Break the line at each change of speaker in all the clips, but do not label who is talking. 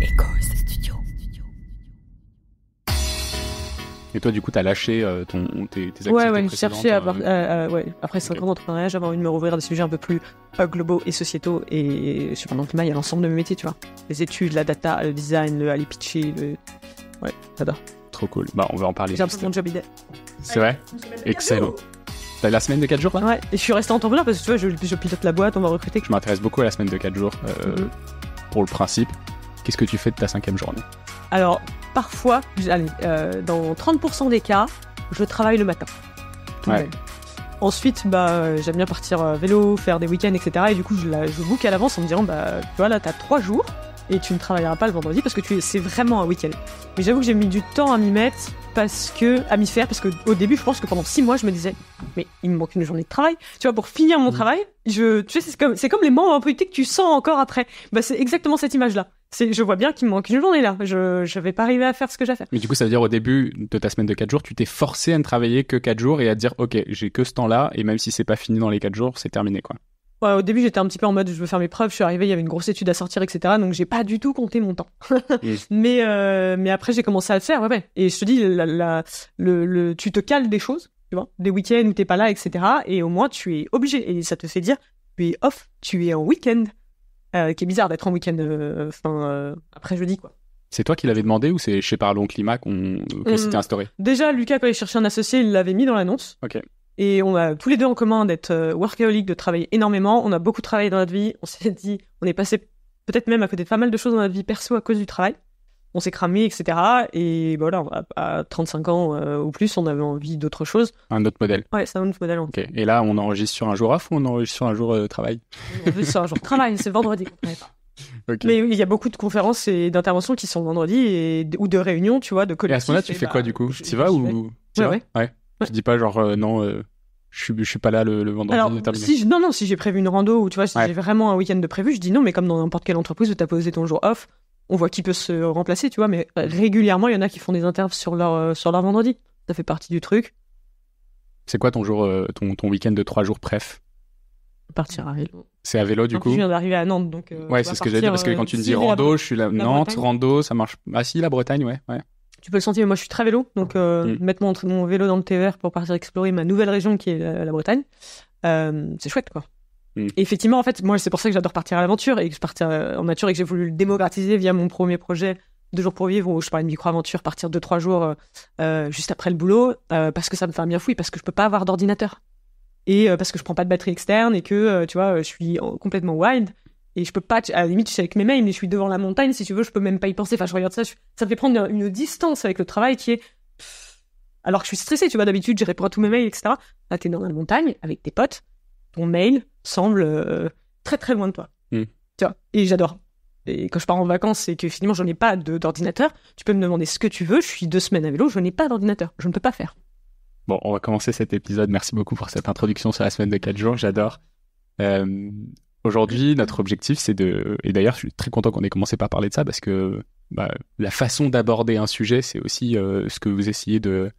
Echoes Studio. Et toi, du coup, t'as lâché euh, ton, tes, tes activités Ouais, euh, euh, ouais, j'ai cherché à,
euh, après 5 ans d'entrepreneuriat, j'avais envie de me rouvrir à des sujets un peu plus globaux et sociétaux et sur le climat, il y a l'ensemble de mes métiers, tu vois. Les études, la data, le design, le aller le... Ouais, j'adore.
Trop cool. Bah, on va en parler. J'ai un job idée. C'est vrai Excellent. T'as la semaine de 4 jours Ouais, et je suis resté entrepreneur parce que tu vois, je, pilote la boîte, on va recruter. Je m'intéresse beaucoup à la semaine de 4 jours euh, mm-hmm. pour le principe. Qu'est-ce que tu fais de ta cinquième journée
Alors, parfois, euh, dans 30% des cas, je travaille le matin. Ensuite, bah, euh, j'aime bien partir euh, vélo, faire des week-ends, etc. Et du coup, je, la, je book à l'avance en me disant, bah, tu vois, t'as trois jours et tu ne travailleras pas le vendredi parce que tu c'est vraiment un week-end. Mais j'avoue que j'ai mis du temps à m'y mettre parce que à m'y faire parce que au début je pense que pendant six mois je me disais mais il me manque une journée de travail tu vois pour finir mon mm. travail je tu c'est comme c'est comme les membres en politique que tu sens encore après bah c'est exactement cette image là c'est je vois bien qu'il me manque une journée là je ne vais pas arriver à faire ce que j'ai à
mais du coup ça veut dire au début de ta semaine de quatre jours tu t'es forcé à ne travailler que quatre jours et à dire ok j'ai que ce temps là et même si c'est pas fini dans les quatre jours c'est terminé quoi
au début, j'étais un petit peu en mode je veux faire mes preuves. Je suis arrivée, il y avait une grosse étude à sortir, etc. Donc, j'ai pas du tout compté mon temps. Mais euh, mais après, j'ai commencé à le faire. Ouais, ouais. Et je te dis, le, tu te cales des choses, tu vois, des week-ends où t'es pas là, etc. Et au moins, tu es obligé. Et ça te fait dire, tu es off, tu es en week-end. Euh, qui est bizarre d'être en week-end, euh, euh, après jeudi, quoi.
C'est toi qui l'avais demandé ou c'est chez Parlons Climat qu'on que hum. instauré
Déjà, Lucas, quand il cherchait un associé, il l'avait mis dans l'annonce. Ok. Et on a tous les deux en commun d'être euh, workaholic, de travailler énormément. On a beaucoup travaillé dans notre vie. On s'est dit, on est passé peut-être même à côté de pas mal de choses dans notre vie perso à cause du travail. On s'est cramé, etc. Et voilà, à, 35 ans euh, ou plus, on avait envie d'autre chose. Un autre modèle. Ouais, c'est un autre modèle. Et là, on enregistre sur un jour off ou on enregistre sur un jour de euh, travail On enregistre sur un jour travail, c'est vendredi. Mais il y a beaucoup de conférences et d'interventions qui sont vendredi et, ou de réunions, tu
vois, de collectifs. Et à ce moment-là, tu fais bah, quoi du coup Tu y vas ou dis pas genre non, je suis, je suis pas là le, vendredi.
non, non, si j'ai prévu une rando ou tu vois, si j'ai vraiment un week-end de prévu, je dis non, mais comme dans n'importe quelle entreprise où as posé ton jour off, on voit qui peut se remplacer, tu vois, mais régulièrement, il y en a qui font des interviews sur leur, euh, sur leur vendredi. Ça fait partie du truc.
C'est quoi ton jour, euh, ton, ton week-end de trois jours préf
Partir à vélo.
C'est à vélo du coup. Je viens
d'arriver à Nantes, donc. Euh, ouais, c'est ce que j'ai dit parce que quand tu me dis rando, je suis
là. Nantes, rando, ça marche. Ah si, la Bretagne, ouais, ouais
tu peux le sentir, mais moi je suis très vélo, donc euh, mm. mettre mon, vélo dans le TER pour partir explorer ma nouvelle région qui est euh, la, Bretagne, euh, c'est chouette quoi. Mm. Et effectivement, en fait, moi c'est pour ça que j'adore partir à l'aventure et que je partir en nature et que j'ai voulu le démocratiser via mon premier projet deux jours pour vivre où je parlais de micro-aventure, partir deux trois jours juste après le boulot parce que ça me fait un bien fou et parce que je peux pas avoir d'ordinateur et parce que je prends pas de batterie externe et que tu vois je suis complètement wild et je peux pas, à la limite, je suis avec mes mails, mais je suis devant la montagne, si tu veux, je peux même pas y penser. Enfin, je regarde ça, ça me fait prendre une, distance avec le travail qui est. Alors que je suis stressé, tu vois, d'habitude, je réponds à tous mes mails, etc. Là, es dans la montagne avec tes potes, ton mail semble euh, très très loin de toi. Hmm. Tu vois, et j'adore. Et quand je pars en vacances et que finalement, je ai pas d'ordinateur, tu peux me demander ce que tu veux, je suis deux semaines à vélo, je n'ai pas d'ordinateur, je ne peux pas faire.
Bon, on va commencer cet épisode. Merci beaucoup pour cette introduction sur la semaine de 4 jours, j'adore. Euh, Aujourd'hui, notre objectif, c'est de. Et d'ailleurs, je suis très content qu'on ait commencé par parler de ça parce que bah, la façon d'aborder un sujet, c'est aussi euh, ce que vous essayez de,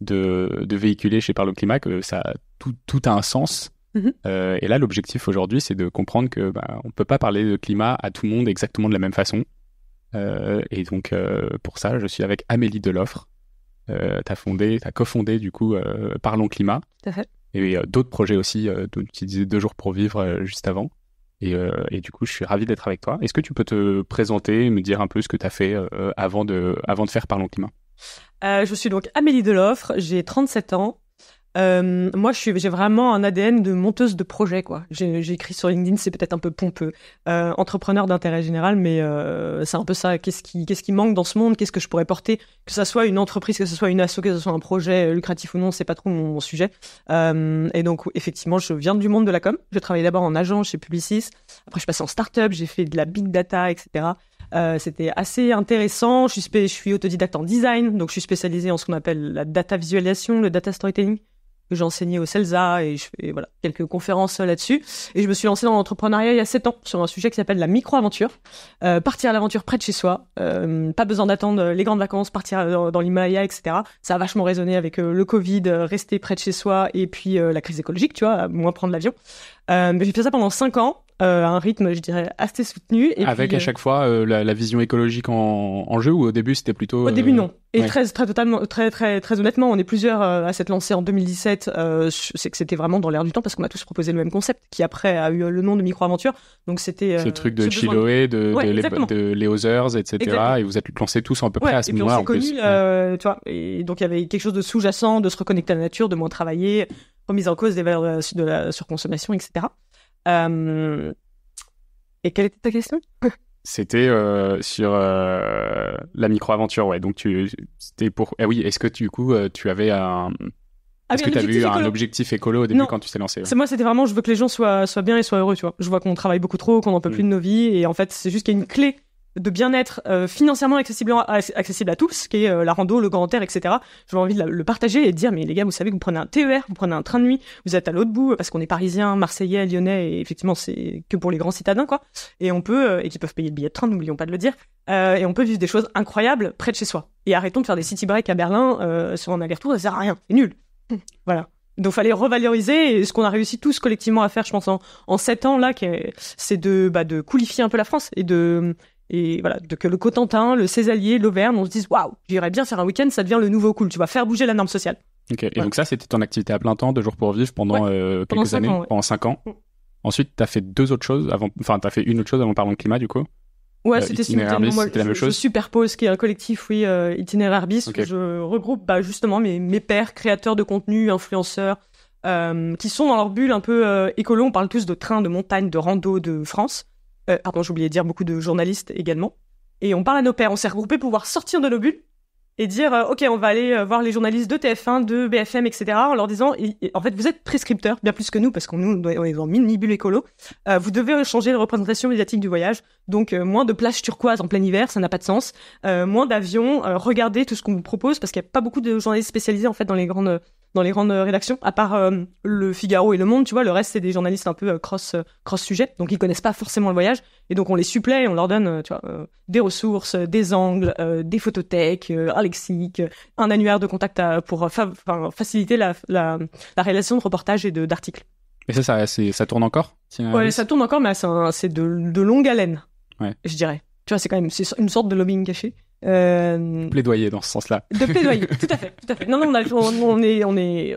de, véhiculer chez Parlons Climat, que ça, tout, a un sens. Mm-hmm. Euh, et là, l'objectif aujourd'hui, c'est de comprendre que bah, on ne peut pas parler de climat à tout le monde exactement de la même façon. Euh, et donc, pour ça, je suis avec Amélie Deloffre. tu as fondé, as cofondé du coup Parlons Climat. Tout à fait et euh, d'autres projets aussi. Euh, tu disais deux jours pour vivre euh, juste avant. Et, du coup, je suis ravi d'être avec toi. Est-ce que tu peux te présenter, me dire un peu ce que tu as fait avant, de, avant de faire Parlons Climat
je suis donc Amélie Deloffre, j'ai 37 ans, euh, moi, je j'ai vraiment un ADN de monteuse de projet, quoi. J'ai, écrit sur LinkedIn, c'est peut-être un peu pompeux, euh, entrepreneur d'intérêt général, mais euh, c'est un peu ça. Qu'est-ce qui, qu'est-ce qui manque dans ce monde Qu'est-ce que je pourrais porter Que ça soit une entreprise, que ce soit une asso, que ce soit un projet lucratif ou non, c'est pas trop mon, sujet. Euh, et donc, effectivement, je viens du monde de la com. Je travaillais d'abord en agence chez Publicis. Après, je passais en start-up. J'ai fait de la big data, etc. Euh, c'était assez intéressant. Je suis, je suis autodidacte en design, donc je suis spécialisée en ce qu'on appelle la data visualisation, le data storytelling que j'enseignais au CELSA et je fais voilà, quelques conférences euh, là-dessus. Et je me suis lancé dans l'entrepreneuriat il y a 7 ans sur un sujet qui s'appelle la micro-aventure. Euh, partir à l'aventure près de chez soi, euh, pas besoin d'attendre les grandes vacances, partir dans, l'Himalaya, etc. Ça a vachement résonné avec le Covid, rester près de chez soi et puis la crise écologique, tu vois, moins prendre l'avion. j'ai fait ça pendant cinq ans euh, un rythme, je dirais, assez soutenu. Et Avec à euh, chaque
fois euh, la, vision écologique en, jeu ou au début c'était plutôt. Au début non. Et très
très totalement très très très honnêtement, on est plusieurs à s'être lancé en 2017. c'est que c'était vraiment dans l'air du temps parce qu'on a tous proposé le même concept qui après a eu le nom de micro aventure. Donc c'était ce truc de Chiloé, de, de,
de les Others, etc. Et vous êtes lancés tous à peu près à ce moment-là
et donc il y avait quelque chose de sous-jacent, de se reconnecter à la nature, de moins travailler, remise en cause des valeurs de la surconsommation, etc. Euh, et quelle était ta question
C'était euh, sur euh, la micro-aventure, ouais. Donc, tu, c'était pour. Eh oui, est-ce que du coup, tu avais un.
Ah est que tu un
objectif écolo au début quand tu t'es lancé C'est moi,
c'était vraiment je veux que les gens soient, soient bien et soient heureux, tu vois. Je vois qu'on travaille beaucoup trop, qu'on n'en peut mm. plus de nos vies, et en fait, c'est juste qu'il y a une clé de bien-être euh, financièrement accessible à, accessible à tous, qui est euh, la rando, le grand air, etc. J'avais envie de le partager et de dire, mais les gars, vous savez que vous prenez un TER, vous prenez un train de nuit, vous êtes à l'autre bout, parce qu'on est parisien, marseillais, lyonnais, et effectivement, c'est que pour les grands citadins, quoi. Et on peut, euh, et qui peuvent payer le billet de train, n'oublions pas de le dire, et on peut vivre des choses incroyables près de chez soi. Et arrêtons de faire des city breaks à Berlin sur un aller-retour, ça sert à rien, c'est nul. Hum. Voilà. Donc fallait revaloriser et ce qu'on a réussi tous collectivement à faire, je pense, en, sept ans là, c'est de bah, de coulifier un peu la France et de et voilà, de, que le Cotentin, le Césalier, l'Auvergne, on se dise waouh, j'irais bien faire un week-end, ça devient le nouveau cool, tu vas faire bouger la norme sociale.
Ok, et donc ça, c'était ton activité à plein temps, deux jours pour vivre pendant euh, quelques années, pendant cinq ans. Mm. Ensuite, tu as fait deux autres choses avant, enfin, tu as fait une autre chose avant parlant de climat, du coup. Ouais, euh, c'était la même chose. Je
superpose, qui est un collectif, oui, euh, itinéraire bis, que où je regroupe bah, justement mes, mes pairs, créateurs de contenu, influenceurs, euh, qui sont dans leur bulle un peu écolo. On parle tous de trains, de montagnes, de rando, de France. Euh, pardon, j'ai oublié de dire beaucoup de journalistes également. Et on parle à nos pairs, on s'est regroupés pour pouvoir sortir de nos bulles et dire euh, ok on va aller euh, voir les journalistes de TF1, de BFM, etc. en leur disant en fait vous êtes prescripteurs bien plus que nous parce qu'on nous est dans mini bulle écolo. vous devez changer les représentation médiatique du voyage. Donc moins de plages turquoises en plein hiver, ça n'a pas de sens. moins d'avions. regardez tout ce qu'on vous propose parce qu'il n'y a pas beaucoup de journalistes spécialisés en fait dans les grandes dans les grandes rédactions, à part euh, Le Figaro et Le Monde, tu vois, le reste c'est des journalistes un peu euh, cross euh, cross sujet, donc ils connaissent pas forcément le voyage, et donc on les supplée, on leur donne, tu vois, des ressources, des angles, des photothèques, un lexique, un annuaire de contact pour faciliter la, la, réalisation de reportages et d'articles.
Et ça, ça, ça tourne encore Ouais, ça
tourne encore, mais c'est de, de longue haleine, je dirais. Tu vois, c'est quand même une sorte de lobbying caché.
Euh... Plaidoyer dans ce sens-là. De plaidoyer, tout à
fait, Non, non, on, est,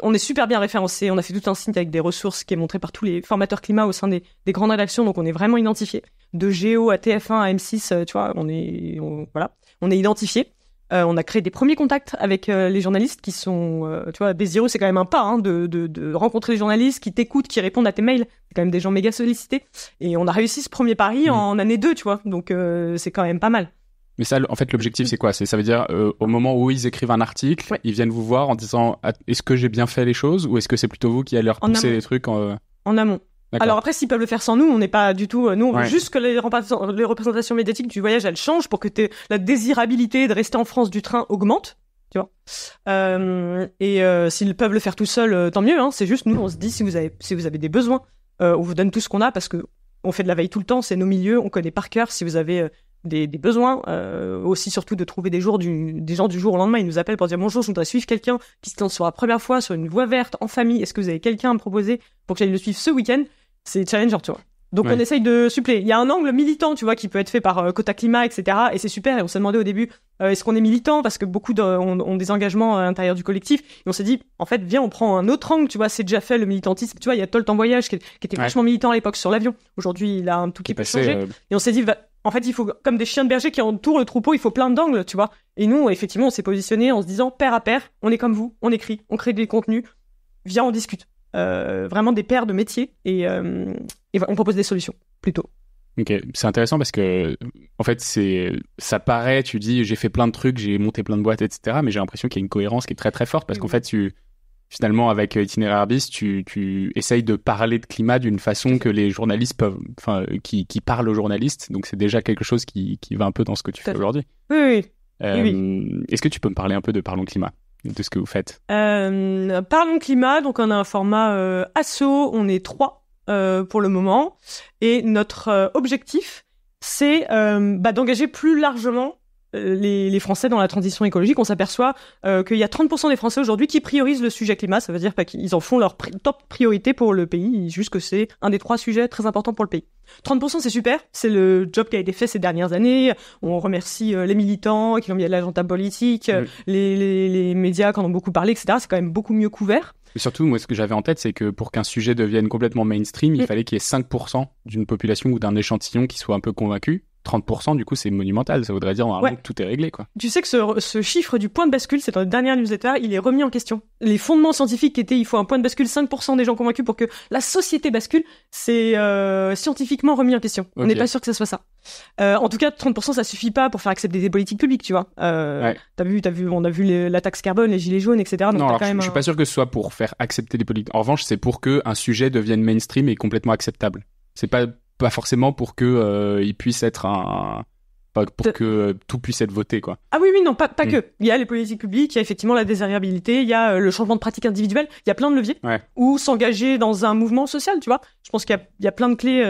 on est, super bien référencé. On a fait tout un site avec des ressources qui est montré par tous les formateurs climat au sein des, grandes rédactions, donc on est vraiment identifié. De Géo à TF1 à M6, euh, tu vois, on est, voilà, on est identifié. Euh, on a créé des premiers contacts avec euh, les journalistes qui sont, tu vois, Béziro, c'est quand même un pas hein, de, rencontrer les journalistes qui t'écoutent, qui répondent à tes mails. C'est quand même des gens méga sollicités. Et on a réussi ce premier pari en année 2, tu vois. Donc c'est quand même pas mal.
Mais ça, en fait, l'objectif, c'est quoi C'est ça veut dire euh, au moment où ils écrivent un article, ils viennent vous voir en disant ah, est-ce que j'ai bien fait les choses ou est-ce que c'est plutôt vous qui allez leur pousser les trucs en, euh? amont. Alors après,
s'ils peuvent le faire sans nous, on n'est pas du tout. Euh, nous, on veut juste que les, représentations médiatiques du voyage elles changent pour que la désirabilité de rester en France du train augmente. Tu vois. et s'ils peuvent le faire tout seuls, tant mieux. Hein. C'est juste nous, on se dit si vous avez si vous avez des besoins, on vous donne tout ce qu'on a parce que on fait de la veille tout le temps, c'est nos milieux, on connaît par cœur. Si vous avez des, des besoins, euh, aussi surtout de trouver des, jours du, des gens du jour au lendemain. Ils nous appellent pour dire bonjour, je voudrais suivre quelqu'un qui se lance sur la première fois sur une voie verte en famille. Est-ce que vous avez quelqu'un à me proposer pour que j'aille le suivre ce week-end C'est challenger, tu vois. Donc on essaye de suppléer. Il y a un angle militant, tu vois, qui peut être fait par euh, Cota Climat, etc. Et c'est super. Et on s'est demandé au début, euh, est-ce qu'on est militant Parce que beaucoup ont, des engagements à euh, l'intérieur du collectif. Et on s'est dit, en fait, viens, on prend un autre angle, tu vois, c'est déjà fait le militantisme. Tu vois, il y a Tolt en voyage qui, était vachement militant à l'époque sur l'avion. Aujourd'hui, il a un tout qui peu changé. Euh, et on s'est dit, en fait, il faut, comme des chiens de berger qui entourent le troupeau, il faut plein d'angles, tu vois. Et nous, effectivement, on s'est positionné en se disant, père à pair, on est comme vous, on écrit, on crée des contenus, viens, on discute. Euh, vraiment des pairs de métiers euh, et, on propose des solutions plutôt.
Ok, c'est intéressant parce que en fait, c'est ça paraît, tu dis j'ai fait plein de trucs, j'ai monté plein de boîtes, etc. Mais j'ai l'impression qu'il y a une cohérence qui est très très forte parce qu'en fait, tu finalement, avec Itinéraire Arbis, tu, essayes de parler de climat d'une façon que les journalistes peuvent, enfin, qui, qui parlent aux journalistes. Donc, c'est déjà quelque chose qui, va un peu dans ce que tu fais aujourd'hui. Euh, oui, oui. Est-ce que tu peux me parler un peu de Parlons Climat de ce que vous faites
euh, Parlons climat, donc on a un format euh, asso, on est trois pour le moment, et notre objectif, c'est bah, d'engager plus largement les, Français dans la transition écologique, on s'aperçoit euh, qu'il y a 30% des Français aujourd'hui qui priorisent le sujet climat. Ça veut dire qu'ils en font leur top priorité pour le pays, juste que c'est un des trois sujets très importants pour le pays. 30% c'est super, c'est le job qui a été fait ces dernières années. On remercie euh, les militants qui ont mis de l'agenda politique, mm. les, médias qui en ont beaucoup parlé, etc. C'est quand même beaucoup mieux couvert.
Et surtout, moi, ce que j'avais en tête, c'est que pour qu'un sujet devienne complètement mainstream, il mm. fallait qu'il y ait 5% d'une population ou d'un échantillon qui soit un peu convaincu. 30%, du coup, c'est monumental. Ça voudrait dire normalement que tout est réglé, quoi.
Tu sais que ce, ce chiffre du point de bascule, c'est dans le dernière newsletter, il est remis en question. Les fondements scientifiques étaient, il faut un point de bascule 5% des gens convaincus pour que la société bascule, c'est euh, scientifiquement remis en question. On n'est pas sûr que ce soit ça. Euh, en tout cas, 30%, ça suffit pas pour faire accepter des politiques publiques, tu vois. Euh, t'as vu, vu, on a vu la taxe carbone, les gilets jaunes, etc. non, je, ne je suis
pas sûr que ce soit pour faire accepter des politiques. En revanche, c'est pour que un sujet devienne mainstream et complètement acceptable. C'est pas pas forcément pour que euh, il être un, que euh, tout puisse être voté quoi.
Ah oui oui non pas pas mm. que il y a les politiques publiques, il y a effectivement la désirabilité, il y a euh, le changement de pratique individuelle, il y a plein de leviers ou s'engager dans un mouvement social, tu vois. Je pense qu'il y, a plein de clés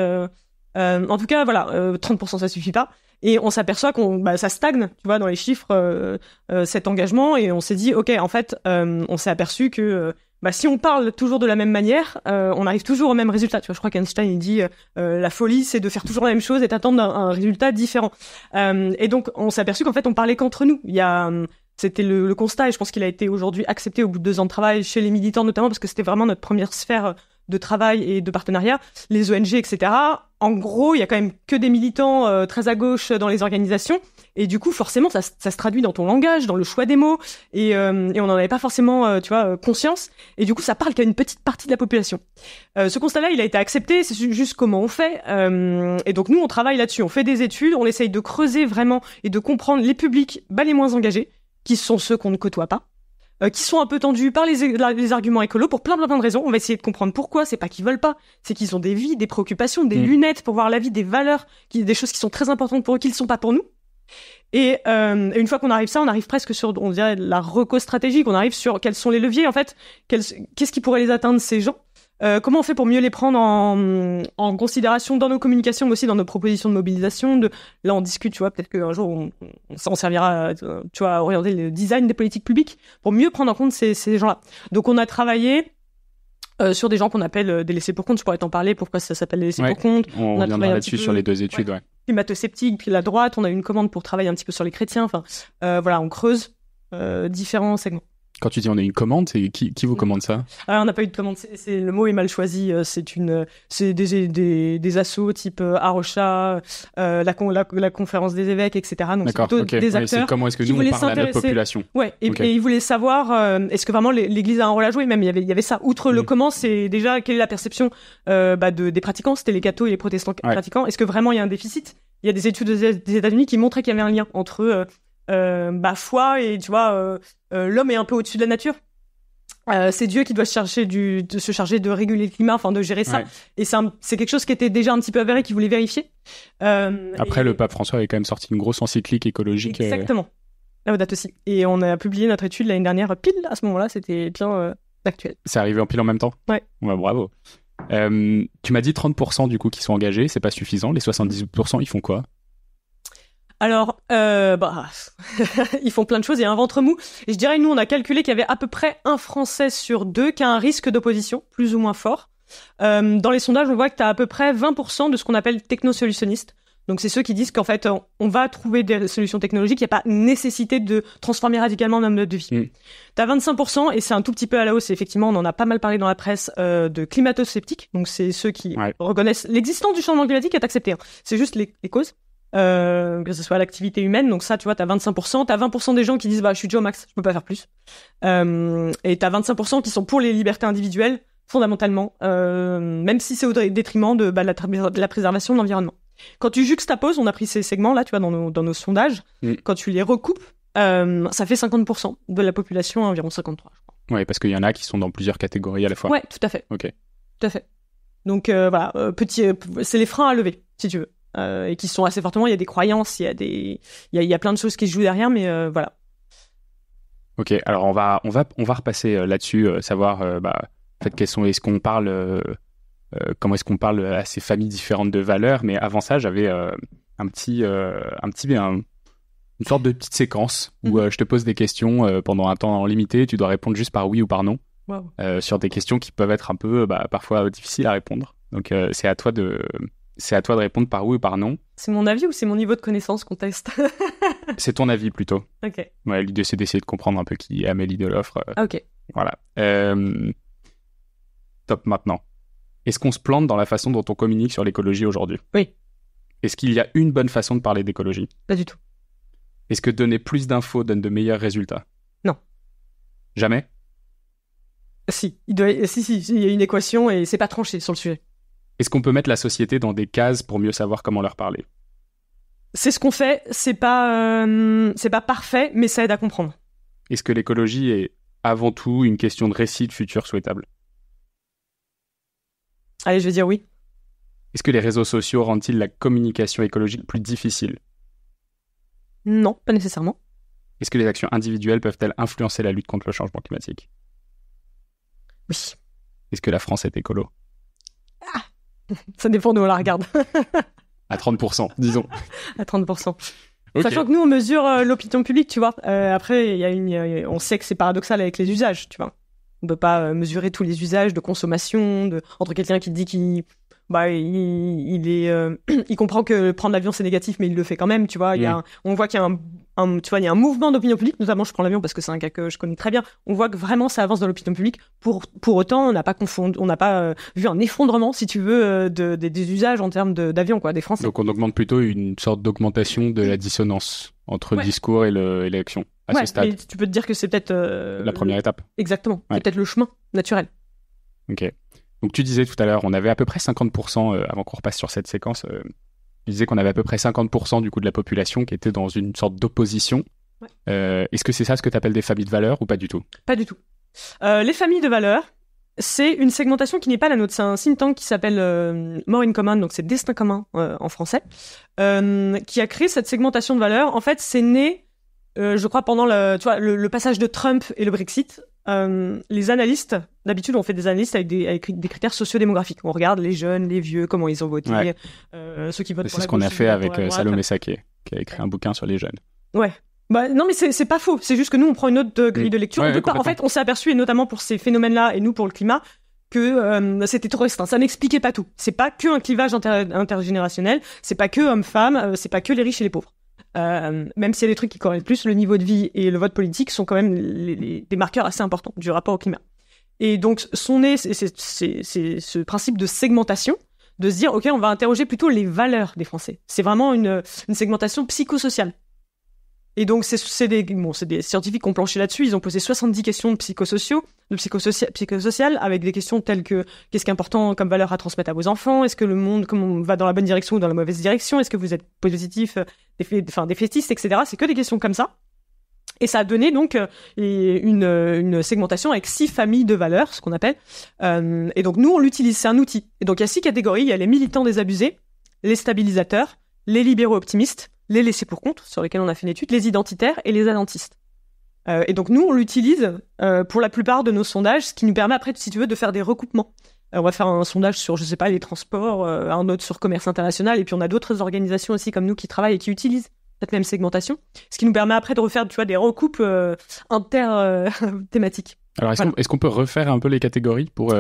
en tout cas voilà, 30% ça suffit pas et on s'aperçoit qu'on bah, ça stagne, tu vois dans les chiffres cet engagement et on s'est dit OK en fait on s'est aperçu que bah, si on parle toujours de la même manière, euh, on arrive toujours au même résultat. Tu vois, je crois qu'Einstein il dit euh, euh, la folie, c'est de faire toujours la même chose et d'attendre un, résultat différent. et donc, on s'est aperçu qu'en fait, on parlait qu'entre nous. Il y a c'était le, constat et je pense qu'il a été aujourd'hui accepté au bout de deux ans de travail chez les militants notamment parce que c'était vraiment notre première sphère de travail et de partenariat, les ONG, etc. En gros, il y a quand même que des militants très à gauche dans les organisations et du coup, forcément, ça, se traduit dans ton langage, dans le choix des mots, et, euh, et on n'en avait pas forcément, euh, tu vois, euh, conscience. Et du coup, ça parle qu'à une petite partie de la population. Euh, ce constat-là, il a été accepté. C'est juste comment on fait. et donc nous, on travaille là-dessus. On fait des études, on essaye de creuser vraiment et de comprendre les publics bah, les moins engagés, qui sont ceux qu'on ne côtoie pas. qui sont un peu tendus par les, les arguments écolos pour plein, plein plein de raisons. On va essayer de comprendre pourquoi. C'est pas qu'ils veulent pas, c'est qu'ils ont des vies, des préoccupations, des mm. lunettes pour voir la vie, des valeurs, qui, des choses qui sont très importantes pour eux, qui ne sont pas pour nous. Euh, et une fois qu'on arrive ça, on arrive presque sur, on dirait, la reco stratégique. On arrive sur quels sont les leviers, en fait, qu'est-ce qui pourrait les atteindre ces gens euh, comment on fait pour mieux les prendre en, considération dans nos communications, mais aussi dans nos propositions de mobilisation de, Là, on discute, tu vois, peut-être qu'un jour, on, on, ça en servira, tu vois, à orienter le design des politiques publiques pour mieux prendre en compte ces, gens-là. Donc, on a travaillé euh, sur des gens qu'on appelle des laissés pour compte. Je pourrais t'en parler, pourquoi ça s'appelle des laissés pour compte. On, on a là-dessus sur les
deux études, ouais
climato-sceptique, la droite, on a une commande pour travailler un petit peu sur les chrétiens, enfin euh, voilà, on creuse euh, différents segments.
Quand tu dis on a une commande, c'est qui, vous commande ça
ah, On n'a pas eu de commande, c'est le mot est mal choisi. Euh, c'est une, c'est des, assauts type euh, Arocha, euh, la, la, conférence des évêques, etc. Donc c'est plutôt des acteurs. Ouais, comment est-ce que nous à la population Ouais, et, ils voulaient savoir est-ce que vraiment l'Église a un rôle à jouer Même il y avait, ça. Outre le mm. comment, c'est déjà quelle est la perception bah, de, des pratiquants C'était les cathos et les protestants pratiquants. Est-ce que vraiment il y a un déficit il y a des études des États-Unis qui montraient qu'il y avait un lien entre bah, foi et tu vois, euh, euh, l'homme est un peu au-dessus de la nature. c'est Dieu qui doit se charger de se charger de réguler le climat, enfin de gérer ça. Et c'est quelque chose qui était déjà un petit peu avéré, qui voulait vérifier. Après,
le pape François avait quand même sorti une grosse encyclique écologique. Exactement.
La date aussi. Et on a publié notre étude l'année dernière, pile à ce moment-là, c'était bien actuel.
C'est arrivé en pile en même temps Ouais. ouais bah, bravo. tu m'as dit 30% du coup qui sont engagés, c'est pas suffisant. Les 70%, ils font quoi
alors, euh, bah, ils font plein de choses, il y a un ventre mou. Et je dirais, nous, on a calculé qu'il y avait à peu près un Français sur deux qui a un risque d'opposition, plus ou moins fort. Euh, dans les sondages, on voit que tu as à peu près 20% de ce qu'on appelle technosolutionnistes. Donc, c'est ceux qui disent qu'en fait, on va trouver des solutions technologiques, il n'y a pas nécessité de transformer radicalement mode de vie. Tu as 25%, et c'est un tout petit peu à la hausse, effectivement, on en a pas mal parlé dans la presse, euh, de climato-sceptiques. Donc, c'est ceux qui reconnaissent l'existence du changement climatique et accepté. Hein. C'est juste les causes. Euh, que ce soit l'activité humaine. Donc ça, tu vois, t'as 25%, t'as 20% des gens qui disent bah je suis déjà au max, je peux pas faire plus. Euh, et t'as 25% qui sont pour les libertés individuelles fondamentalement, euh, même si c'est au détriment bah, de, la, préservation de l'environnement. Quand tu juxtaposes, on a pris ces segments-là, tu vois, dans nos, dans nos sondages, mm. quand tu les recoupes, euh, ça fait 50% de la population, environ 53, je
crois. Oui, parce qu'il y en a qui sont dans plusieurs catégories à la fois. ouais tout à fait. OK.
Tout à fait. Donc voilà, petit, c'est les freins à lever, si tu veux. Euh, et qui sont assez fortement. Il y a des croyances, il y a des, il y a, plein de choses qui se jouent derrière, mais euh, voilà.
Ok, alors on va, on va, on va repasser euh, là-dessus, savoir, bah, en fait, quels est-ce qu'on parle, comment est-ce qu'on parle à ces familles différentes de valeurs, mais avant ça, j'avais un petit, un petit, une sorte de petite séquence où mhm. je te pose des questions pendant un temps limité, tu dois répondre juste par oui ou par non. sur des questions qui peuvent être un peu bah, parfois difficiles à répondre. Donc c'est à toi de, c'est à toi de répondre par oui ou par non.
C'est mon avis ou c'est mon niveau de connaissance qu'on teste
C'est ton avis plutôt. Ok. Ouais, l'idée c'est d'essayer de comprendre un peu qui est Amélie de l'offre. Euh, ok. Voilà. Euh, top maintenant. Est-ce qu'on se plante dans la façon dont on communique sur l'écologie aujourd'hui Oui. Est-ce qu'il y a une bonne façon de parler d'écologie Pas du tout. Est-ce que donner plus d'infos donne de meilleurs résultats Non. Jamais
Si, il si, si, il y a une équation et c'est pas
tranché sur le sujet. Est-ce qu'on peut mettre la société dans des cases pour mieux savoir comment leur parler
C'est ce qu'on fait, c'est pas, euh, pas parfait, mais ça aide à comprendre.
Est-ce que l'écologie est avant tout une question de récit de futur souhaitable Allez, je vais dire oui. Est-ce que les réseaux sociaux rendent-ils la communication écologique plus difficile
Non, pas nécessairement.
Est-ce que les actions individuelles peuvent-elles influencer la lutte contre le changement climatique Oui. Est-ce que la France est écolo ah
Ça dépend nous on la regarde.
à 30%, disons.
à 30%. Sachant que nous, on mesure l'hôpital euh, l'opinion publique, tu vois. Euh, après, y a une, euh, on sait que c'est paradoxal avec les usages, tu vois. On ne peut pas mesurer tous les usages de consommation, de, entre quelqu'un qui dit qu'il bah, il, est euh, il comprend que prendre l'avion c'est négatif mais il le fait quand même tu vois il y a mm. on voit qu'il y a un, tu vois il y a un mouvement d'opinion publique notamment je prends l'avion parce que c'est un cas que je connais très bien on voit que vraiment ça avance dans l'opinion publique pour pour autant on n'a pas confondu on n'a pas euh, vu un effondrement si tu veux euh, de, des usages en termes d'avion quoi des français
donc on augmente plutôt une sorte d'augmentation de la dissonance entre le discours et l'élection à ce stade
tu peux te dire que c'est peut-être la première étape exactement peut-être le chemin naturel
ok donc tu disais tout à l'heure, on avait à peu près 50%, euh, avant qu'on repasse sur cette séquence, euh, tu disais qu'on avait à peu près 50% du coup de la population qui était dans une sorte d'opposition. Euh, est-ce que c'est ça ce que tu appelles des familles de valeurs ou pas du tout
Pas du tout. les familles de valeurs, c'est une segmentation qui n'est pas la nôtre. C'est un think tank qui s'appelle More in Common, donc c'est Destin commun en français, qui a créé cette segmentation de valeurs. En fait, c'est né, je crois, pendant le, tu vois, le, passage de Trump et le Brexit. Euh, les analystes, d'habitude, on fait des analystes avec des, critères socio critères sociodémographiques. On regarde les jeunes, les vieux, comment ils ont voté, euh, ceux qui votent C'est ce qu'on a fait avec euh, Salomé
Saké, qui a écrit un bouquin sur les jeunes.
Ouais. Bah, non, mais c'est pas faux. C'est juste que nous, on prend une autre grille mm. de lecture. en fait, on s'est aperçu, et notamment pour ces phénomènes-là, et nous pour le climat, que c'était trop restreint. Ça n'expliquait pas tout. C'est pas que un clivage intergénérationnel, c'est pas que hommes femme c'est pas que les riches et les pauvres. Euh, même s'il y a des trucs qui le plus, le niveau de vie et le vote politique sont quand même des marqueurs assez importants du rapport au climat. Et donc, sont nés c'est ce principe de segmentation, de se dire, OK, on va interroger plutôt les valeurs des Français. C'est vraiment une segmentation psychosociale. Et donc, c'est des, bon, des scientifiques qui ont planché là-dessus. Ils ont posé 70 questions de psychosociaux, de psychosocial, avec des questions telles que qu'est-ce qui est important comme valeur à transmettre à vos enfants Est-ce que le monde on va dans la bonne direction ou dans la mauvaise direction Est-ce que vous êtes positif, euh, défaitiste, enfin, des etc. C'est que des questions comme ça. Et ça a donné donc euh, euh, une, segmentation avec six familles de valeurs, ce qu'on appelle. et donc, nous, on l'utilise, c'est un outil. Et donc, il y a six catégories. Il y a les militants des abusés les stabilisateurs, les libéraux optimistes, les laissés pour compte, sur lesquels on a fait une étude, les identitaires et les identistes. Euh, et donc nous, on l'utilise euh, pour la plupart de nos sondages, ce qui nous permet après, si tu veux, de faire des recoupements. Euh, on va faire un sondage sur, je sais pas, les transports, un autre sur commerce international, et puis on a d'autres organisations aussi comme nous qui travaillent et qui utilisent cette même segmentation, ce qui nous permet après de refaire, tu vois, des recoupes inter thématiques.
Alors, est-ce qu'on peut refaire un peu les catégories pour,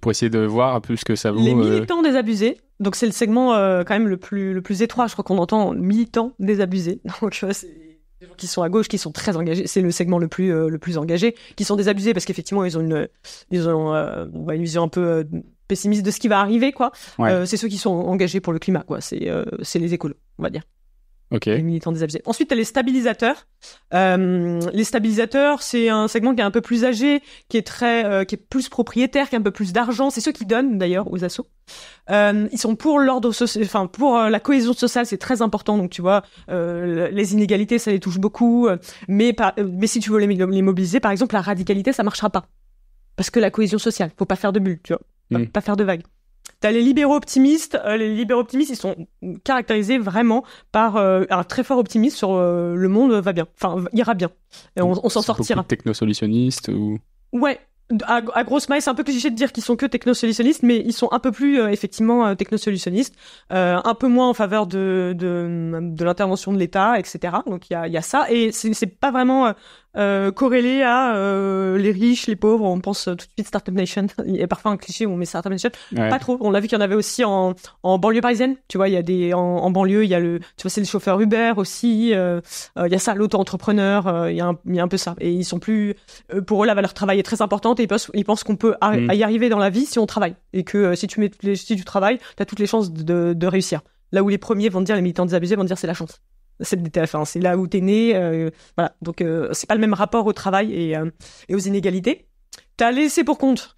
pour, essayer de voir un peu ce que ça vaut Les militants
désabusés, donc c'est le segment euh, quand même le plus, le plus étroit. Je crois qu'on entend militants désabusés. Donc tu qui sont à gauche, qui sont très engagés. C'est le segment le plus, euh, le plus engagé, qui sont désabusés parce qu'effectivement ils ont une, ils ont, euh, une vision un peu pessimiste de ce qui va arriver. quoi. c'est ceux qui sont engagés pour le climat. quoi. C'est les écolos, on va dire. Les militants Ensuite, tu les stabilisateurs. Euh, les stabilisateurs, c'est un segment qui est un peu plus âgé, qui est très, euh, qui est plus propriétaire, qui a un peu plus d'argent. C'est ceux qui donnent d'ailleurs aux assos. Euh, ils sont pour l'ordre social, enfin pour la cohésion sociale, c'est très important. Donc tu vois, les inégalités, ça les touche beaucoup. mais si tu veux les, mobiliser, par exemple, la radicalité, ça marchera pas parce que la cohésion sociale, faut pas faire de bulles, tu vois, hmm. pas faire de vagues. T'as les libéraux optimistes. Euh, les libéraux optimistes, ils sont caractérisés vraiment par euh, un très fort optimisme sur euh, le monde va bien, enfin ira bien, et on, s'en sortira.
Technosolutionnistes ou
Ouais, à, grosse maille, c'est un peu cliché de dire qu'ils sont que technosolutionnistes, mais ils sont un peu plus effectivement technosolutionnistes, un peu moins en faveur de de, de l'intervention de l'État, etc. Donc il y a, y a ça, et c'est pas vraiment euh, corrélé à euh, les riches, les pauvres. On pense tout de suite Startup Nation. Il y a parfois un cliché où on met Startup Nation. Pas trop. On l'a vu qu'il y en avait aussi en, banlieue parisienne. Tu vois, il y a des en, banlieue, il y a le, tu vois, c'est le chauffeur Uber aussi. Euh, il y a ça, l'auto-entrepreneur. il, y a un, peu ça. Et ils sont plus. pour eux, la valeur travail est très importante et ils pensent, qu'on peut mm. y arriver dans la vie si on travaille et que si tu mets les, travail tu travail t'as toutes les chances de, de réussir. Là où les premiers vont dire, les militants désabusés vont dire c'est la chance c'est là où tu es né. Euh, voilà. Donc, euh, c'est pas le même rapport au travail et, euh, aux inégalités. Tu as les pour compte,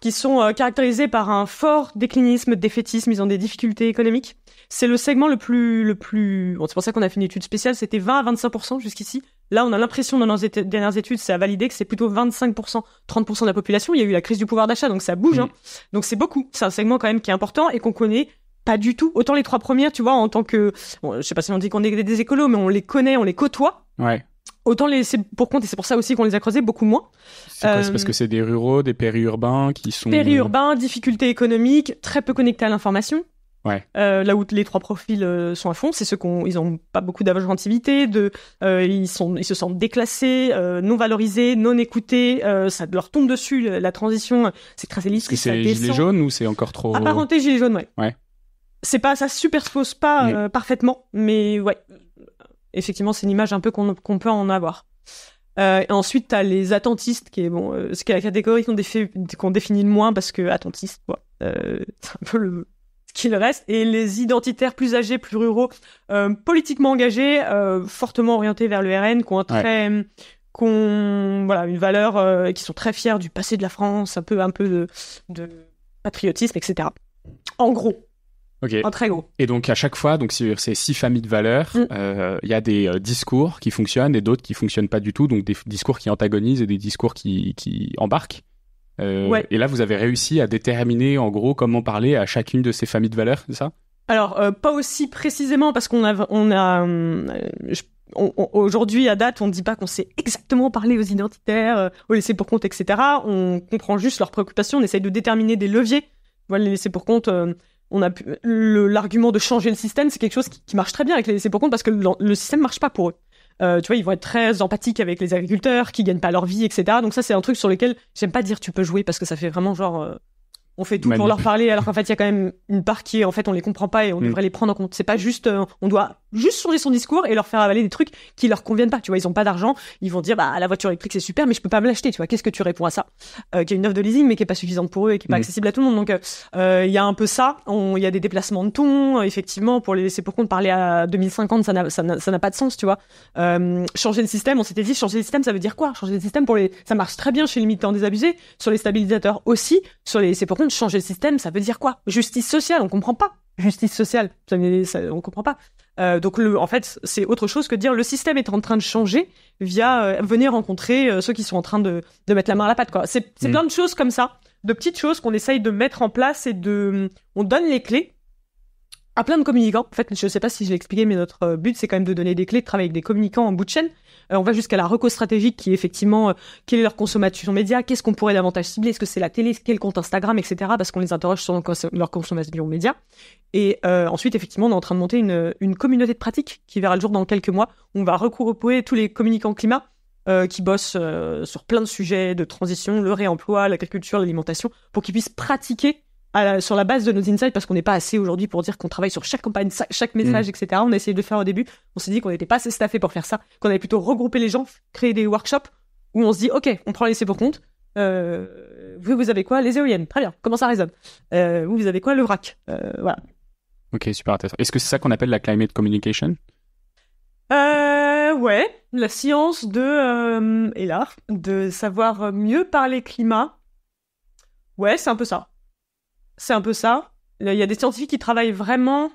qui sont caractérisés par un fort déclinisme, défaitisme. Ils ont des difficultés économiques. C'est le segment le plus. Le plus... c'est pour ça qu'on a fait une étude spéciale. C'était 20 à 25 jusqu'ici. Là, on a l'impression dans nos dernières études, ça a validé que c'est plutôt 25 30 de la population. Il y a eu la crise du pouvoir d'achat, donc ça bouge. Hein. Donc, c'est beaucoup. C'est un segment quand même qui est important et qu'on connaît pas du tout. Autant les trois premières, tu vois, en tant que, bon, je sais pas si on dit qu'on est des écolos, mais on les connaît, on les côtoie. Ouais. Autant les c'est pour compte et c'est pour ça aussi qu'on les a creusés beaucoup moins. C'est parce euh, que
c'est des ruraux, des périurbains qui sont périurbains,
difficultés économiques, très peu connectés à l'information. Ouais. Euh, là où les trois profils euh, sont à fond, c'est ceux qu'on n'ont pas beaucoup d'agentivité, de ils sont se sentent déclassés, non valorisés, non écoutés, ça leur tombe dessus la transition, c'est très élitiste. C'est gilets jaune
ou c'est encore trop apparenté gilet ouais. Ouais
c'est pas, ça superpose pas mm. euh, parfaitement, mais ouais, effectivement, c'est une image un peu qu'on qu'on peut en avoir. Euh, ensuite, as les attentistes, qui est bon, euh, ce qui est la catégorie qu'on définit le moins parce que attentiste, quoi euh, c'est un peu le ce qu'il reste. Et les identitaires plus âgés, plus ruraux, politiquement engagés, fortement orientés vers le RN, qui ont un très voilà une valeur, qui sont très fiers du passé de la France, un peu un peu de, de patriotisme, etc. En gros,
en très gros. Et donc à chaque fois, donc sur ces six familles de valeurs, mm. euh, il y a des euh, discours qui fonctionnent et d'autres qui fonctionnent pas du tout, donc des discours qui antagonisent et des discours qui, qui embarquent. Euh, et là, vous avez réussi à déterminer en gros comment parler à chacune de ces familles de valeurs, c'est ça
Alors pas aussi précisément parce qu'on a, on a, aujourd'hui, à date, on ne dit pas qu'on sait exactement parler aux identitaires, aux laissés pour compte, etc. On comprend juste leurs préoccupations, on essaye de déterminer des leviers. Voilà, les laissés pour compte, on a l'argument de changer le système, c'est quelque chose qui, marche très bien avec les laissés pour compte parce que le, système système marche pas pour eux. Euh, tu vois, ils vont être très empathiques avec les agriculteurs qui gagnent pas leur vie, etc. Donc ça, c'est un truc sur lequel j'aime pas dire tu peux jouer parce que ça fait vraiment genre euh, on fait tout pour leur parler alors qu'en fait il y a quand même une part qui est en fait on les comprend pas et on mm. devrait les prendre en compte. C'est pas juste euh, on doit juste changer son discours et leur faire avaler des trucs qui leur conviennent pas. Tu vois, ils ont pas d'argent, ils vont dire bah la voiture électrique c'est super, mais je peux pas me l'acheter. Tu vois, qu'est-ce que tu réponds à ça euh, Qui a une offre de leasing mais qui est pas suffisante pour eux et qui est pas mm. accessible à tout le monde. Donc euh, euh, il y a un peu ça. Il y a des déplacements de ton, euh, effectivement, pour les laisser pour compte. Parler à 2050, ça n'a ça n'a pas de sens, tu vois. changer le système, on s'était dit changer le système, ça veut dire quoi Changer le système pour les, ça marche très bien chez les militants désabusés, sur les stabilisateurs aussi, sur les laisser pour compte. Changer le système, ça veut dire quoi Justice sociale, on comprend pas justice sociale. Ça, on comprend pas. Euh, donc, le, en fait, c'est autre chose que dire le système est en train de changer via euh, venir rencontrer euh, ceux qui sont en train de, de, mettre la main à la pâte. Quoi. C'est, c'est mm. plein de choses comme ça, de petites choses qu'on essaye de mettre en place et de, on donne les clés à plein de communicants. En fait, je ne sais pas si je l'ai expliqué, mais notre euh, but, c'est quand même de donner des clés, de travailler avec des communicants en bout de chaîne. Euh, on va jusqu'à la reco stratégique qui est effectivement euh, quelle est leur consommation média, qu'est-ce qu'on pourrait davantage cibler, est-ce que c'est la télé, quel compte Instagram, etc. Parce qu'on les interroge sur leur consommation média. Et ensuite, effectivement, on est en train de monter une, communauté de pratique qui verra le jour dans quelques mois. on va recouper tous les communicants climat qui bossent sur plein de sujets de transition, le réemploi, l'agriculture, l'alimentation, pour qu'ils puissent pratiquer sur la base de nos insights, parce qu'on n'est pas assez aujourd'hui pour dire qu'on travaille sur chaque campagne, chaque message, mm. etc. On a essayé de le faire au début. On s'est dit qu'on n'était pas assez staffé pour faire ça, qu'on avait plutôt regroupé les gens, créé des workshops où on se dit, OK, on prend les c pour compte. Euh, vous, vous avez quoi Les éoliennes. Très bien. Comment ça résonne euh, Vous, vous avez quoi Le vrac. Euh, voilà.
Ok, super intéressant. Est-ce que c'est ça qu'on appelle la climate communication
euh, Ouais, la science de et là, de savoir mieux parler climat. Ouais, c'est un peu ça c'est un peu ça. Il y a des scientifiques qui travaillent vraiment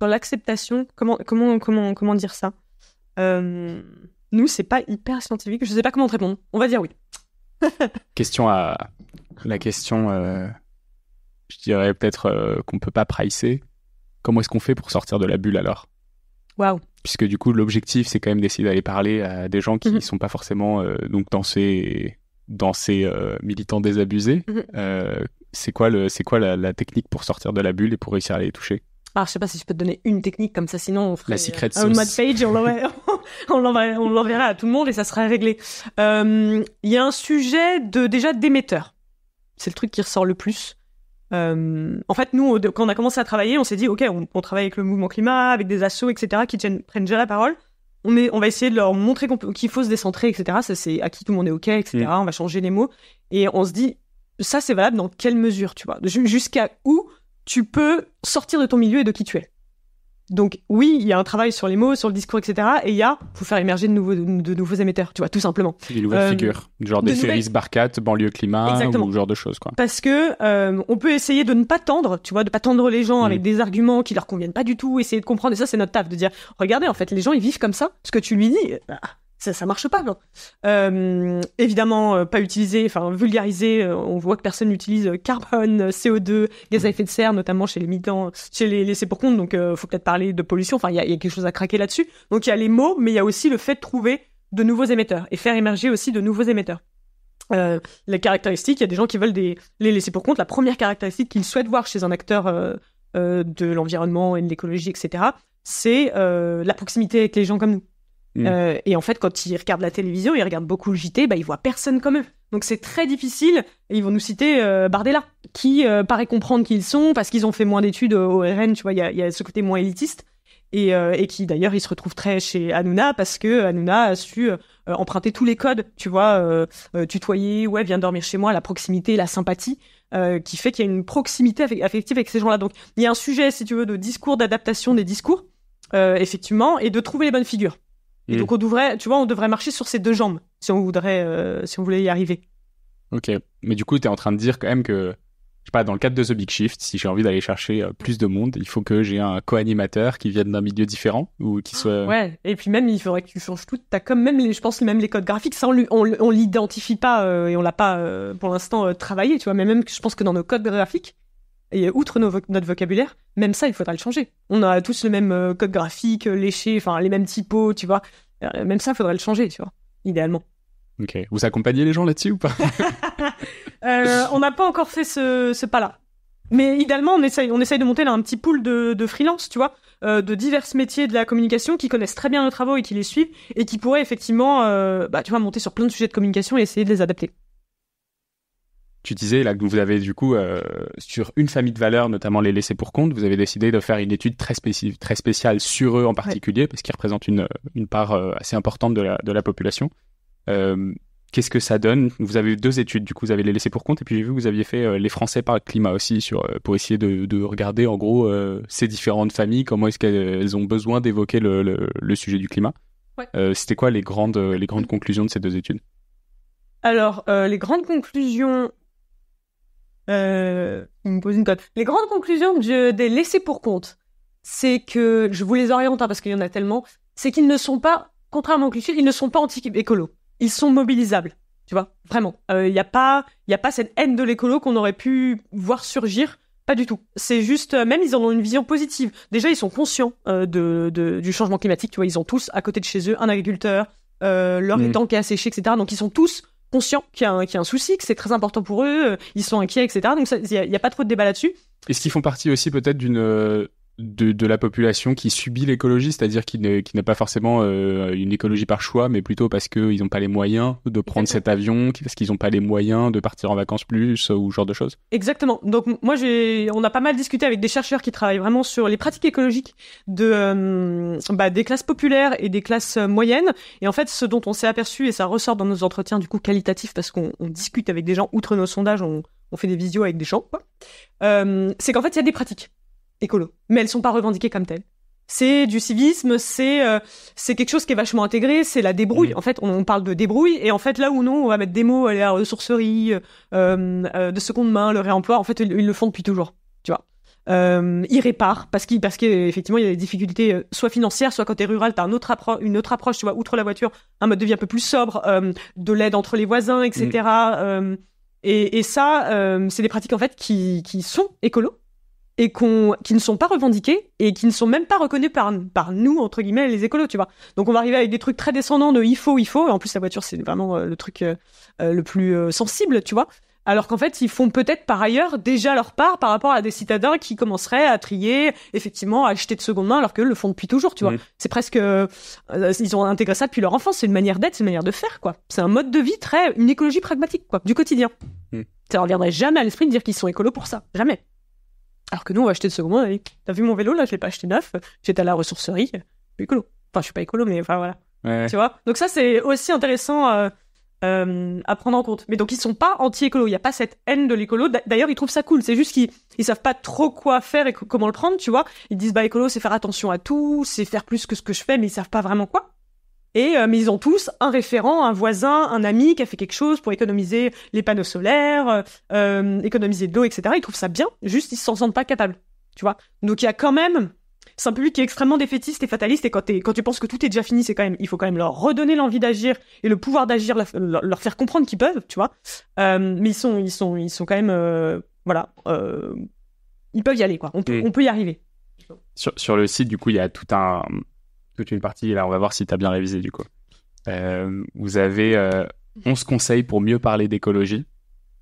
dans l'acceptation. Comment, comment, comment, comment dire ça euh, Nous, c'est pas hyper scientifique. Je sais pas comment te répondre. On va dire oui.
question à la question, euh, je dirais peut-être euh, qu'on peut pas pricer. Comment est-ce qu'on fait pour sortir de la bulle alors Waouh Puisque du coup, l'objectif, c'est quand même d'essayer d'aller parler à des gens qui ne mhm. sont pas forcément donc dans ces dans ces militants désabusés. Mhm c'est quoi, le, c'est quoi la, technique pour sortir de la bulle et pour réussir à les toucher
Je ah, je sais pas si je peux te donner une technique comme ça, sinon
on ferait la euh, un mode
page on l'enverrait à tout le monde et ça serait réglé. Euh, il y a un sujet de déjà d'émetteurs, C'est le truc qui ressort le plus. Euh, en fait, nous, quand on a commencé à travailler, on s'est dit, OK, on, travaille avec le mouvement climat, avec des assos, etc., qui prennent déjà la parole. On, est, on va essayer de leur montrer qu'il faut se décentrer, etc. Ça, c'est à qui tout le monde est OK, etc. Mm. On va changer les mots. Et on se dit, ça c'est valable dans quelle mesure, tu vois Jusqu'à où tu peux sortir de ton milieu et de qui tu es. Donc oui, il y a un travail sur les mots, sur le discours, etc. Et il y a, pour faire émerger de nouveaux, de, nouveaux émetteurs, tu vois, tout simplement. Des nouvelles euh, figures, genre de des séries
banlieue climat, ou ce genre de choses, quoi.
Parce que euh, on peut essayer de ne pas tendre, tu vois, de pas tendre les gens avec mm. des arguments qui leur conviennent pas du tout, essayer de comprendre. Et ça, c'est notre taf de dire, regardez, en fait, les gens ils vivent comme ça. Ce que tu lui dis, bah, ça, ça marche pas. Euh, évidemment, euh, pas utilisé, enfin vulgarisé. Euh, on voit que personne n'utilise carbone, CO2, gaz à mm. effet de serre, notamment chez les militants, chez les laissés pour compte. Donc, faut peut-être parler de pollution. Enfin, il y a, quelque chose à craquer là-dessus. Donc, il y a les mots, mais il y a aussi le fait de trouver de nouveaux émetteurs et faire émerger aussi de nouveaux émetteurs. les caractéristiques, il y a des gens qui veulent les laisser pour compte. La première caractéristique qu'ils souhaitent voir chez un acteur de l'environnement et de l'écologie, etc., c'est la proximité avec les gens comme nous. Mm. Euh, et en fait, quand ils regardent la télévision, ils regardent beaucoup le JT, bah, ils voient personne comme eux. Donc c'est très difficile. Et ils vont nous citer euh, Bardella, qui euh, paraît comprendre qui ils sont parce qu'ils ont fait moins d'études au RN. Tu vois, il y a, ce côté moins élitiste. Et, qui d'ailleurs il se retrouve très chez Hanouna parce que Hanouna a su emprunter tous les codes, tu vois, tutoyer, ouais, viens dormir chez moi, la proximité, la sympathie, qui fait qu'il y a une proximité affective avec ces gens-là. Donc il y a un sujet, si tu veux, de discours, d'adaptation des discours, effectivement, et de trouver les bonnes figures. Et mm. donc, on devrait, tu vois, on devrait marcher sur ces deux jambes si on voudrait, euh, si on voulait y arriver.
Ok. Mais du coup, tu es en train de dire quand même que, je sais pas, dans le cadre de The Big Shift, si j'ai envie d'aller chercher euh, plus de monde, il faut que j'ai un co-animateur qui vienne d'un milieu différent ou qui ah, soit.
Ouais. Et puis même, il faudrait que tu changes tout. T'as comme même, je pense, même les codes graphiques. Ça, on, on, l'identifie pas euh, et on l'a pas, pour l'instant, travaillé, tu vois. Mais même, je pense que dans nos codes graphiques, et outre notre vocabulaire, même ça, il faudra le changer. On a tous le même euh, code graphique, euh, léché, enfin les mêmes typos, tu vois. Euh, même ça, il faudrait le changer, tu vois, idéalement.
Ok. Vous accompagnez les gens là-dessus ou pas
On n'a pas encore fait ce, pas-là. Mais idéalement, on essaye, on de monter un petit pool de, freelance, tu vois, de divers métiers de la communication qui connaissent très bien nos travaux et qui les suivent et qui pourraient effectivement, bah, tu vois, monter sur plein de sujets de communication et essayer de les adapter.
Tu disais là que vous avez du coup euh, sur une famille de valeurs, notamment les laissés pour compte, vous avez décidé de faire une étude très, très spéciale sur eux en particulier, parce qu'ils représentent une, une part euh, assez importante de la, de la population. Euh, qu'est-ce que ça donne Vous avez deux études, du coup, vous avez les laissés pour compte, et puis j'ai vu que vous aviez fait les Français par le climat aussi, sur, pour essayer de, de regarder en gros ces différentes familles, comment est-ce qu'elles ont besoin d'évoquer le, le, sujet du climat. C'était quoi les grandes, les grandes conclusions de ces deux études
alors, les grandes conclusions, euh, pose une Les grandes conclusions des laissés pour compte, c'est que je vous les oriente hein, parce qu'il y en a tellement, c'est qu'ils ne sont pas, contrairement aux clichés, ils ne sont pas anti-écolo. Ils sont mobilisables, tu vois, vraiment. Il euh, n'y a pas, il a pas cette haine de l'écolo qu'on aurait pu voir surgir. Pas du tout. C'est juste, euh, même ils en ont une vision positive. Déjà, ils sont conscients du changement climatique. Tu vois, ils ont tous à côté de chez eux un agriculteur, leur étang mmh. qui est asséché, etc. Donc, ils sont tous conscients qu'il y, a un souci, que c'est très important pour eux, euh, ils sont inquiets, etc. Donc il n'y a, a, pas trop de débat là-dessus.
Est-ce qu'ils font partie aussi peut-être d'une euh, de, la population qui subit l'écologie, c'est-à-dire qui n'a pas forcément euh, une écologie par choix, mais plutôt parce qu'ils n'ont pas les moyens de prendre cet avion, parce qu'ils n'ont pas les moyens de partir en vacances plus ou ce genre de choses.
Exactement. Donc moi, on a pas mal discuté avec des chercheurs qui travaillent vraiment sur les pratiques écologiques de euh, bah, des classes populaires et des classes euh, moyennes. Et en fait, ce dont on s'est aperçu et ça ressort dans nos entretiens du coup qualitatifs parce qu'on discute avec des gens outre nos sondages, on, fait des visios avec des gens, c'est qu'en fait, il y a des pratiques écolo, mais elles sont pas revendiquées comme telles. C'est du civisme, c'est euh, c'est quelque chose qui est vachement intégré, c'est la débrouille. Mm. En fait, on, parle de débrouille, et en fait, là où non, on va mettre des mots à la ressourcerie, euh, euh, de seconde main, le réemploi, en fait, ils, le font depuis toujours, tu vois. Euh, ils réparent, parce qu'il qu'effectivement, il y a des difficultés, soit financières, soit quand t'es rural, t'as as une autre approche, tu vois, outre la voiture, un mode de vie un peu plus sobre, de l'aide entre les voisins, etc. Mm. Et, ça, c'est des pratiques, en fait, qui, sont écolo et qu'on qui ne sont pas revendiqués et qui ne sont même pas reconnus par par nous entre guillemets les écolos tu vois donc on va arriver avec des trucs très descendants de il faut il faut et en plus la voiture c'est vraiment euh, le truc euh, euh, le plus sensible tu vois alors qu'en fait ils font peut-être par ailleurs déjà leur part par rapport à des citadins qui commenceraient à trier effectivement à acheter de seconde main alors qu'eux le font depuis toujours tu vois mm. c'est presque ils ont intégré ça depuis leur enfance c'est une manière d'être c'est une manière de faire quoi c'est un mode de vie très une écologie pragmatique quoi du quotidien mm. ça ne reviendrait jamais à l'esprit de dire qu'ils sont écolos pour ça jamais alors que nous, on va acheter de seconde main. T'as vu mon vélo là Je l'ai pas acheté neuf. J'étais à la ressourcerie. Je euh, écolo. Enfin, je suis pas écolo, mais enfin voilà. Tu vois Donc ça, c'est aussi intéressant euh, euh, à prendre en compte. Mais donc, ils sont pas anti-écolo. Il y a pas cette haine de l'écolo. D'ailleurs, ils trouvent ça cool. C'est juste qu'ils ils savent pas trop quoi faire et comment le prendre. Tu vois Ils disent bah écolo, c'est faire attention à tout, c'est faire plus que ce que je fais, mais ils savent pas vraiment quoi. Et euh, mais ils ont tous un référent, un voisin, un ami qui a fait quelque chose pour économiser les panneaux solaires, euh, euh, économiser de l'eau, etc. Ils trouvent ça bien, juste ils s'en sentent pas capables, tu vois. Donc il y a quand même c'est un public qui est extrêmement défaitiste et fataliste et quand, quand tu penses que tout est déjà fini, c'est quand même il faut quand même leur redonner l'envie d'agir et le pouvoir d'agir, leur, faire comprendre qu'ils peuvent, tu vois. mais ils sont ils sont ils sont quand même voilà ils peuvent y aller quoi. On peut, on peut y arriver.
Sur, sur le site du coup il y a tout un toute une partie, là on va voir si tu as bien révisé du coup. Euh, vous avez euh, 11 conseils pour mieux parler d'écologie.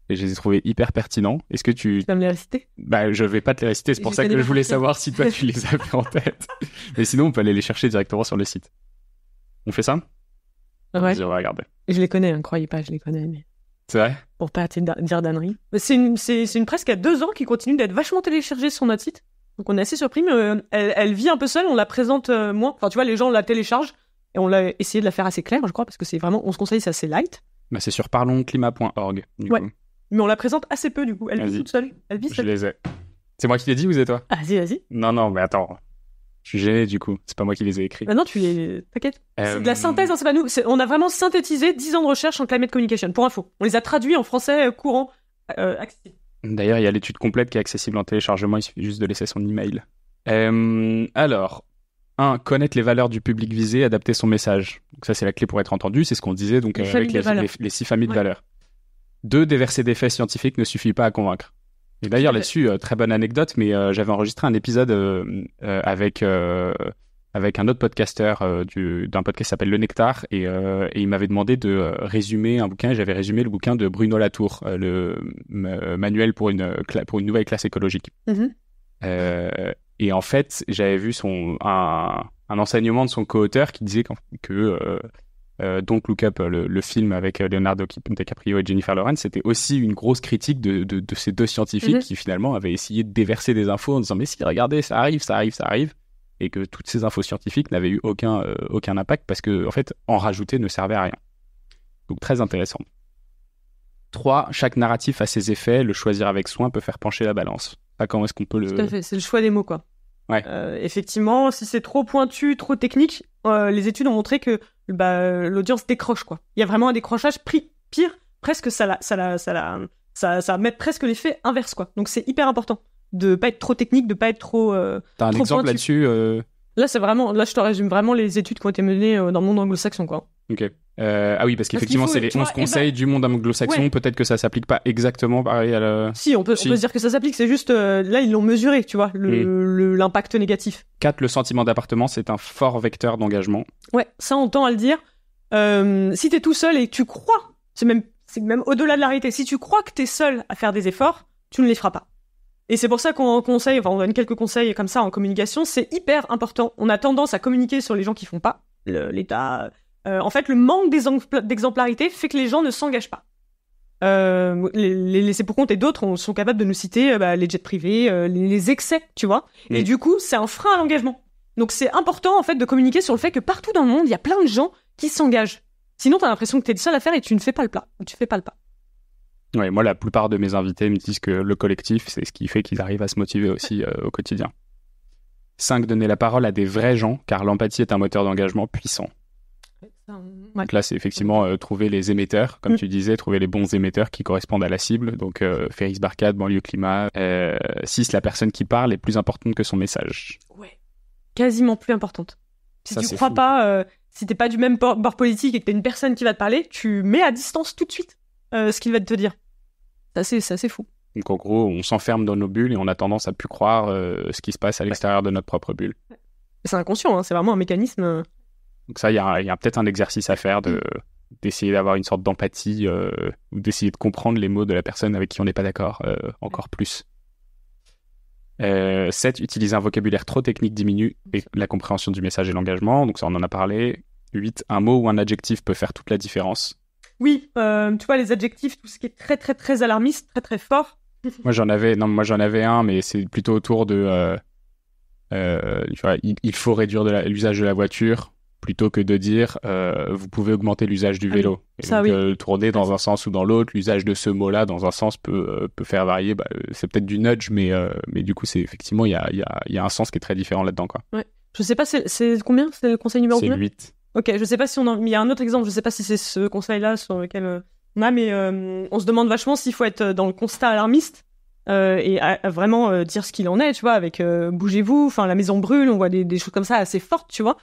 Et je les ai trouvés hyper pertinents. Est-ce que tu... Tu vas me les réciter bah, Je vais pas te les réciter, c'est pour ça que je voulais savoir si toi tu les avais en tête. Mais sinon, on peut aller les chercher directement sur le site. On fait ça Ouais. On va regarder.
Je les connais, hein. croyez pas, je les connais. C'est vrai Pour pas dire d'annerie. C'est une, une, presse qui a deux ans qui continue d'être vachement téléchargée sur notre site. Donc on est assez surpris, mais euh, elle, vit un peu seule, on la présente euh, moins. Enfin, tu vois, les gens la téléchargent et on l'a essayé de la faire assez claire, je crois, parce que c'est vraiment, on se conseille, c'est assez light.
Bah, c'est sur parlonsclimat.org. Ouais. Coup.
Mais on la présente assez peu, du coup. Elle vit toute seule. Elle vit Je
les ai. C'est moi qui l'ai dit ou c'est toi Vas-y, ah, vas-y. Non, non, mais attends. Je suis gêné, du coup. C'est pas moi qui les ai écrits. Bah non, tu les. T'inquiète. C'est de
la euh, synthèse, hein, c'est pas nous. On a vraiment synthétisé 10 ans de recherche en climate communication, pour info. On les a traduits en français courant,
D'ailleurs, il y a l'étude complète qui est accessible en téléchargement, il suffit juste de laisser son email. Euh, alors, 1. Connaître les valeurs du public visé, adapter son message. ça, c'est la clé pour être entendu, c'est ce qu'on disait donc, euh, avec les, six familles de valeurs. 2. Déverser des faits scientifiques ne suffit pas à convaincre. Et d'ailleurs, là-dessus, euh, très bonne anecdote, mais j'avais enregistré un épisode avec avec un autre podcasteur euh, du, d'un podcast qui s'appelle Le Nectar et, euh, il m'avait demandé de euh, résumer un bouquin j'avais résumé le bouquin de Bruno Latour, le manuel pour une, pour une nouvelle classe écologique. Mm-hmm. et en fait, j'avais vu son, un, enseignement de son co-auteur qui disait que donc Look Up, le, film avec Leonardo DiCaprio et Jennifer Lawrence, c'était aussi une grosse critique de, de, ces deux scientifiques mm-hmm. qui finalement avaient essayé de déverser des infos en disant mais si regardez ça arrive, ça arrive, ça arrive et que toutes ces infos scientifiques n'avaient eu aucun, euh, aucun impact parce que, en fait, en rajouter ne servait à rien. Donc, très intéressant. 3. Chaque narratif a ses effets. Le choisir avec soin peut faire pencher la balance. Pas comment est-ce qu'on peut le.
c'est le choix des mots, quoi. Ouais. Euh, effectivement, si c'est trop pointu, trop technique, euh, les études ont montré que bah, l'audience décroche, quoi. Il y a vraiment un décrochage pire, presque ça ça ça ça, ça met presque l'effet inverse, quoi. Donc c'est hyper important de pas être trop technique, de pas être trop. Euh, T'as un exemple là-dessus euh? Là, c'est vraiment. Là, je te résume vraiment les études qui ont été menées euh, dans le monde anglo-saxon, quoi.
Ok. ah oui, parce qu'effectivement, c'est les 11 eh conseils ben, du monde anglo-saxon. Peut-être que ça s'applique pas exactement pareil à la. Si, on peut, dire que
ça s'applique. C'est juste,
là, ils l'ont mesuré, tu vois, hmm. l'impact négatif. 4. Le sentiment d'appartement, c'est un fort vecteur d'engagement.
Ouais, ça, on tend à le dire. si t'es tout seul et que tu crois, c'est même, c'est même au-delà de la réalité, si tu crois que t'es seul à faire des efforts, tu ne les feras pas. Et c'est pour ça qu'on conseille, enfin, on donne quelques conseils comme ça en communication. C'est hyper important. On a tendance à communiquer sur les gens qui font pas. L'État. Euh, euh, en fait, le manque d'exemplarité fait que les gens ne s'engagent pas. Euh, les, laisser pour compte et d'autres sont capables de nous citer bah, les jets privés, les, excès, tu vois. Et du coup, c'est un frein à l'engagement. Donc c'est important en fait de communiquer sur le fait que partout dans le monde, il y a plein de gens qui s'engagent. Sinon, tu as l'impression que t'es le seul à faire et tu ne fais pas le plat. Tu fais pas le pas.
Ouais, moi, la plupart de mes invités me disent que le collectif, c'est ce qui fait qu'ils arrivent à se motiver aussi euh, au quotidien. 5. Donner la parole à des vrais gens, car l'empathie est un moteur d'engagement puissant. Donc là, c'est effectivement euh, trouver les émetteurs, comme mm. tu disais, trouver les bons émetteurs qui correspondent à la cible. Donc, euh, Ferris Barcade, banlieue climat. 6. Euh, la personne qui parle est plus importante que son message. Ouais.
Quasiment plus importante. Si tu tu crois pas, si t'es pas du même bord politique et que as une personne qui va te parler, tu mets à distance tout de suite. Euh, ce qu'il va te dire. C'est assez fou.
Donc en gros, on s'enferme dans nos bulles et on a tendance à plus croire euh, ce qui se passe à l'extérieur de notre propre bulle.
C'est inconscient, hein, c'est vraiment un mécanisme. Euh.
Donc ça, il y a, peut-être un exercice à faire de mm. d'essayer d'avoir une sorte d'empathie ou d'essayer de comprendre les mots de la personne avec qui on n'est pas d'accord encore plus. 7. Utiliser un vocabulaire trop technique diminue la compréhension du message et l'engagement. Donc ça, on en a parlé. 8. Un mot ou un adjectif peut faire toute la différence
oui, euh, tu vois, les adjectifs, tout ce qui est très, très, très alarmiste, très, très fort.
moi, j'en avais, non, moi, j'en avais un, mais c'est plutôt autour de. Euh, euh, il, faut réduire l'usage de, la voiture plutôt que de dire vous pouvez augmenter l'usage du ah vélo. Et ça, tourner dans un sens ou dans l'autre, l'usage de ce mot-là dans un sens peut, peut faire varier. Bah, c'est peut-être du nudge, mais, mais du coup, c'est effectivement, il y a, un sens qui est très différent là-dedans. Quoi.
Ouais. Je sais pas, c'est combien C'est le conseil numéro C'est 8. Ok, je sais pas si on en... il y a un autre exemple, je sais pas si c'est ce conseil-là sur lequel euh, on a, mais euh, on se demande vachement s'il faut être euh, dans le constat alarmiste et vraiment dire ce qu'il en est, tu vois, avec bougez-vous, enfin la maison brûle, on voit des, choses comme ça assez fortes, tu vois,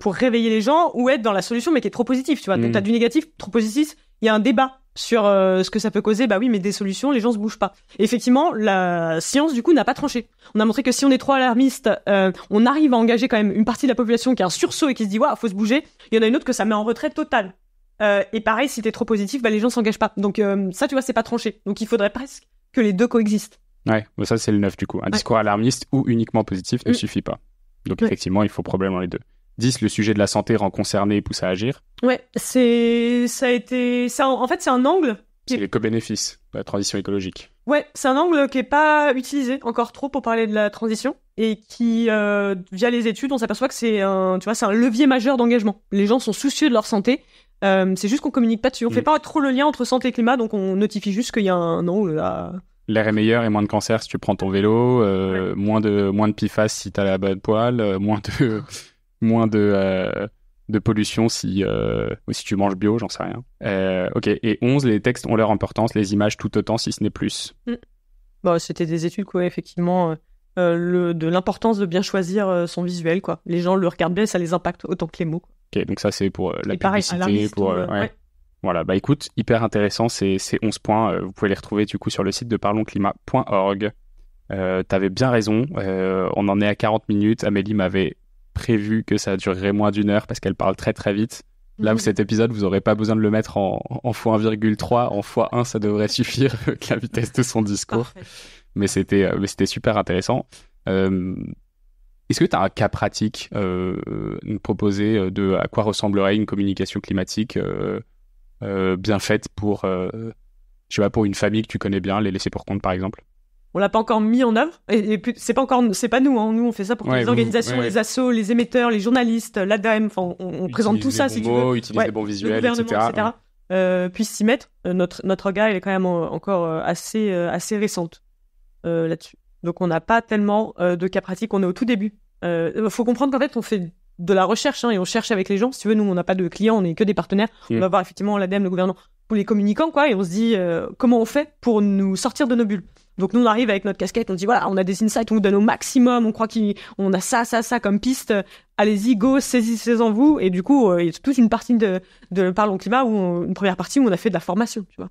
pour réveiller les gens ou être dans la solution mais qui est trop positif, tu vois. Mmh. t'as du négatif, trop positif, il y a un débat sur euh, ce que ça peut causer, bah oui, mais des solutions, les gens se bougent pas. effectivement, la science du coup n'a pas tranché. On a montré que si on est trop alarmiste, euh, on arrive à engager quand même une partie de la population qui a un sursaut et qui se dit waouh, faut se bouger. Il y en a une autre que ça met en retrait total. Euh, et pareil, si t'es trop positif, bah, les gens s'engagent pas. Donc ça, tu vois, c'est pas tranché. Donc il faudrait presque que les deux coexistent.
Ouais, ça c'est le neuf du coup. Un discours alarmiste ou uniquement positif ne mm. suffit pas. Donc effectivement, il faut probablement les deux. 10, le sujet de la santé rend concerné et pousse à agir.
Ouais, c'est ça a été ça en fait c'est un angle
c'est les co-bénéfices, la transition écologique.
Ouais, c'est un angle qui n'est pas utilisé encore trop pour parler de la transition et qui, euh, via les études, on s'aperçoit que c'est un, tu vois, c'est un levier majeur d'engagement. Les gens sont soucieux de leur santé. Euh, c'est juste qu'on communique pas dessus. On mm. fait pas trop le lien entre santé et climat, donc on notifie juste qu'il y a un angle
L'air est meilleur et moins de cancer si tu prends ton vélo, euh, moins de moins de pifas si t'as la bonne poêle, moins de moins de, euh, de pollution euh, si, tu manges bio, j'en sais rien. Euh, ok, et 11, les textes ont leur importance, les images tout autant, si ce n'est plus.
Mm. Bon, bah, C'était des études, quoi, effectivement. le, de l'importance de bien choisir son visuel. Quoi. Les gens le regardent bien ça les
impacte autant que les mots. Ok, donc ça c'est pour la publicité. pour, Voilà, bah écoute, hyper intéressant ces, 11 points. vous pouvez les retrouver du coup sur le site de parlonsclimat.org. avais bien raison, on en est à 40 minutes. Amélie m'avait prévu que ça durerait moins d'une heure parce qu'elle parle très très vite. Là, mmh. cet épisode, vous n'aurez pas besoin de le mettre en, en x1,3. En x1, ça devrait suffire avec la vitesse de son discours. Mais c'était, euh, c'était super intéressant. Euh, est-ce que tu as un cas pratique euh, nous euh, proposer de à quoi ressemblerait une communication climatique bien faite pour, je sais pas, pour une famille que tu connais bien, les laisser pour compte par exemple
on l'a pas encore mis en œuvre. Et, c'est pas encore, c'est pas nous. Hein. Nous, on fait ça pour que les organisations, les assos, les émetteurs, les journalistes, l'ADEME, on, présente tout ça si tu veux. les bons visuels, etc. Euh, puisse s'y mettre. Euh, notre notre regard, est quand même encore euh, assez assez récente là-dessus. Donc, on n'a pas tellement de cas pratiques. On est au tout début. Il faut comprendre qu'en fait, on fait de la recherche hein, et on cherche avec les gens. Si tu veux, nous, on n'a pas de clients, on est que des partenaires. Mmh. On va voir effectivement l'ADEME, le gouvernement, tous les communicants, quoi, et on se dit comment on fait pour nous sortir de nos bulles. Donc nous on arrive avec notre casquette, on dit voilà, on a des insights, on vous donne au maximum, on croit qu'on a ça, ça, ça comme piste. Allez-y, go, saisissez-en vous. Et du coup, euh, il y a toute une partie de, de Parlons Climat, où une première partie où on a fait de la formation, tu vois.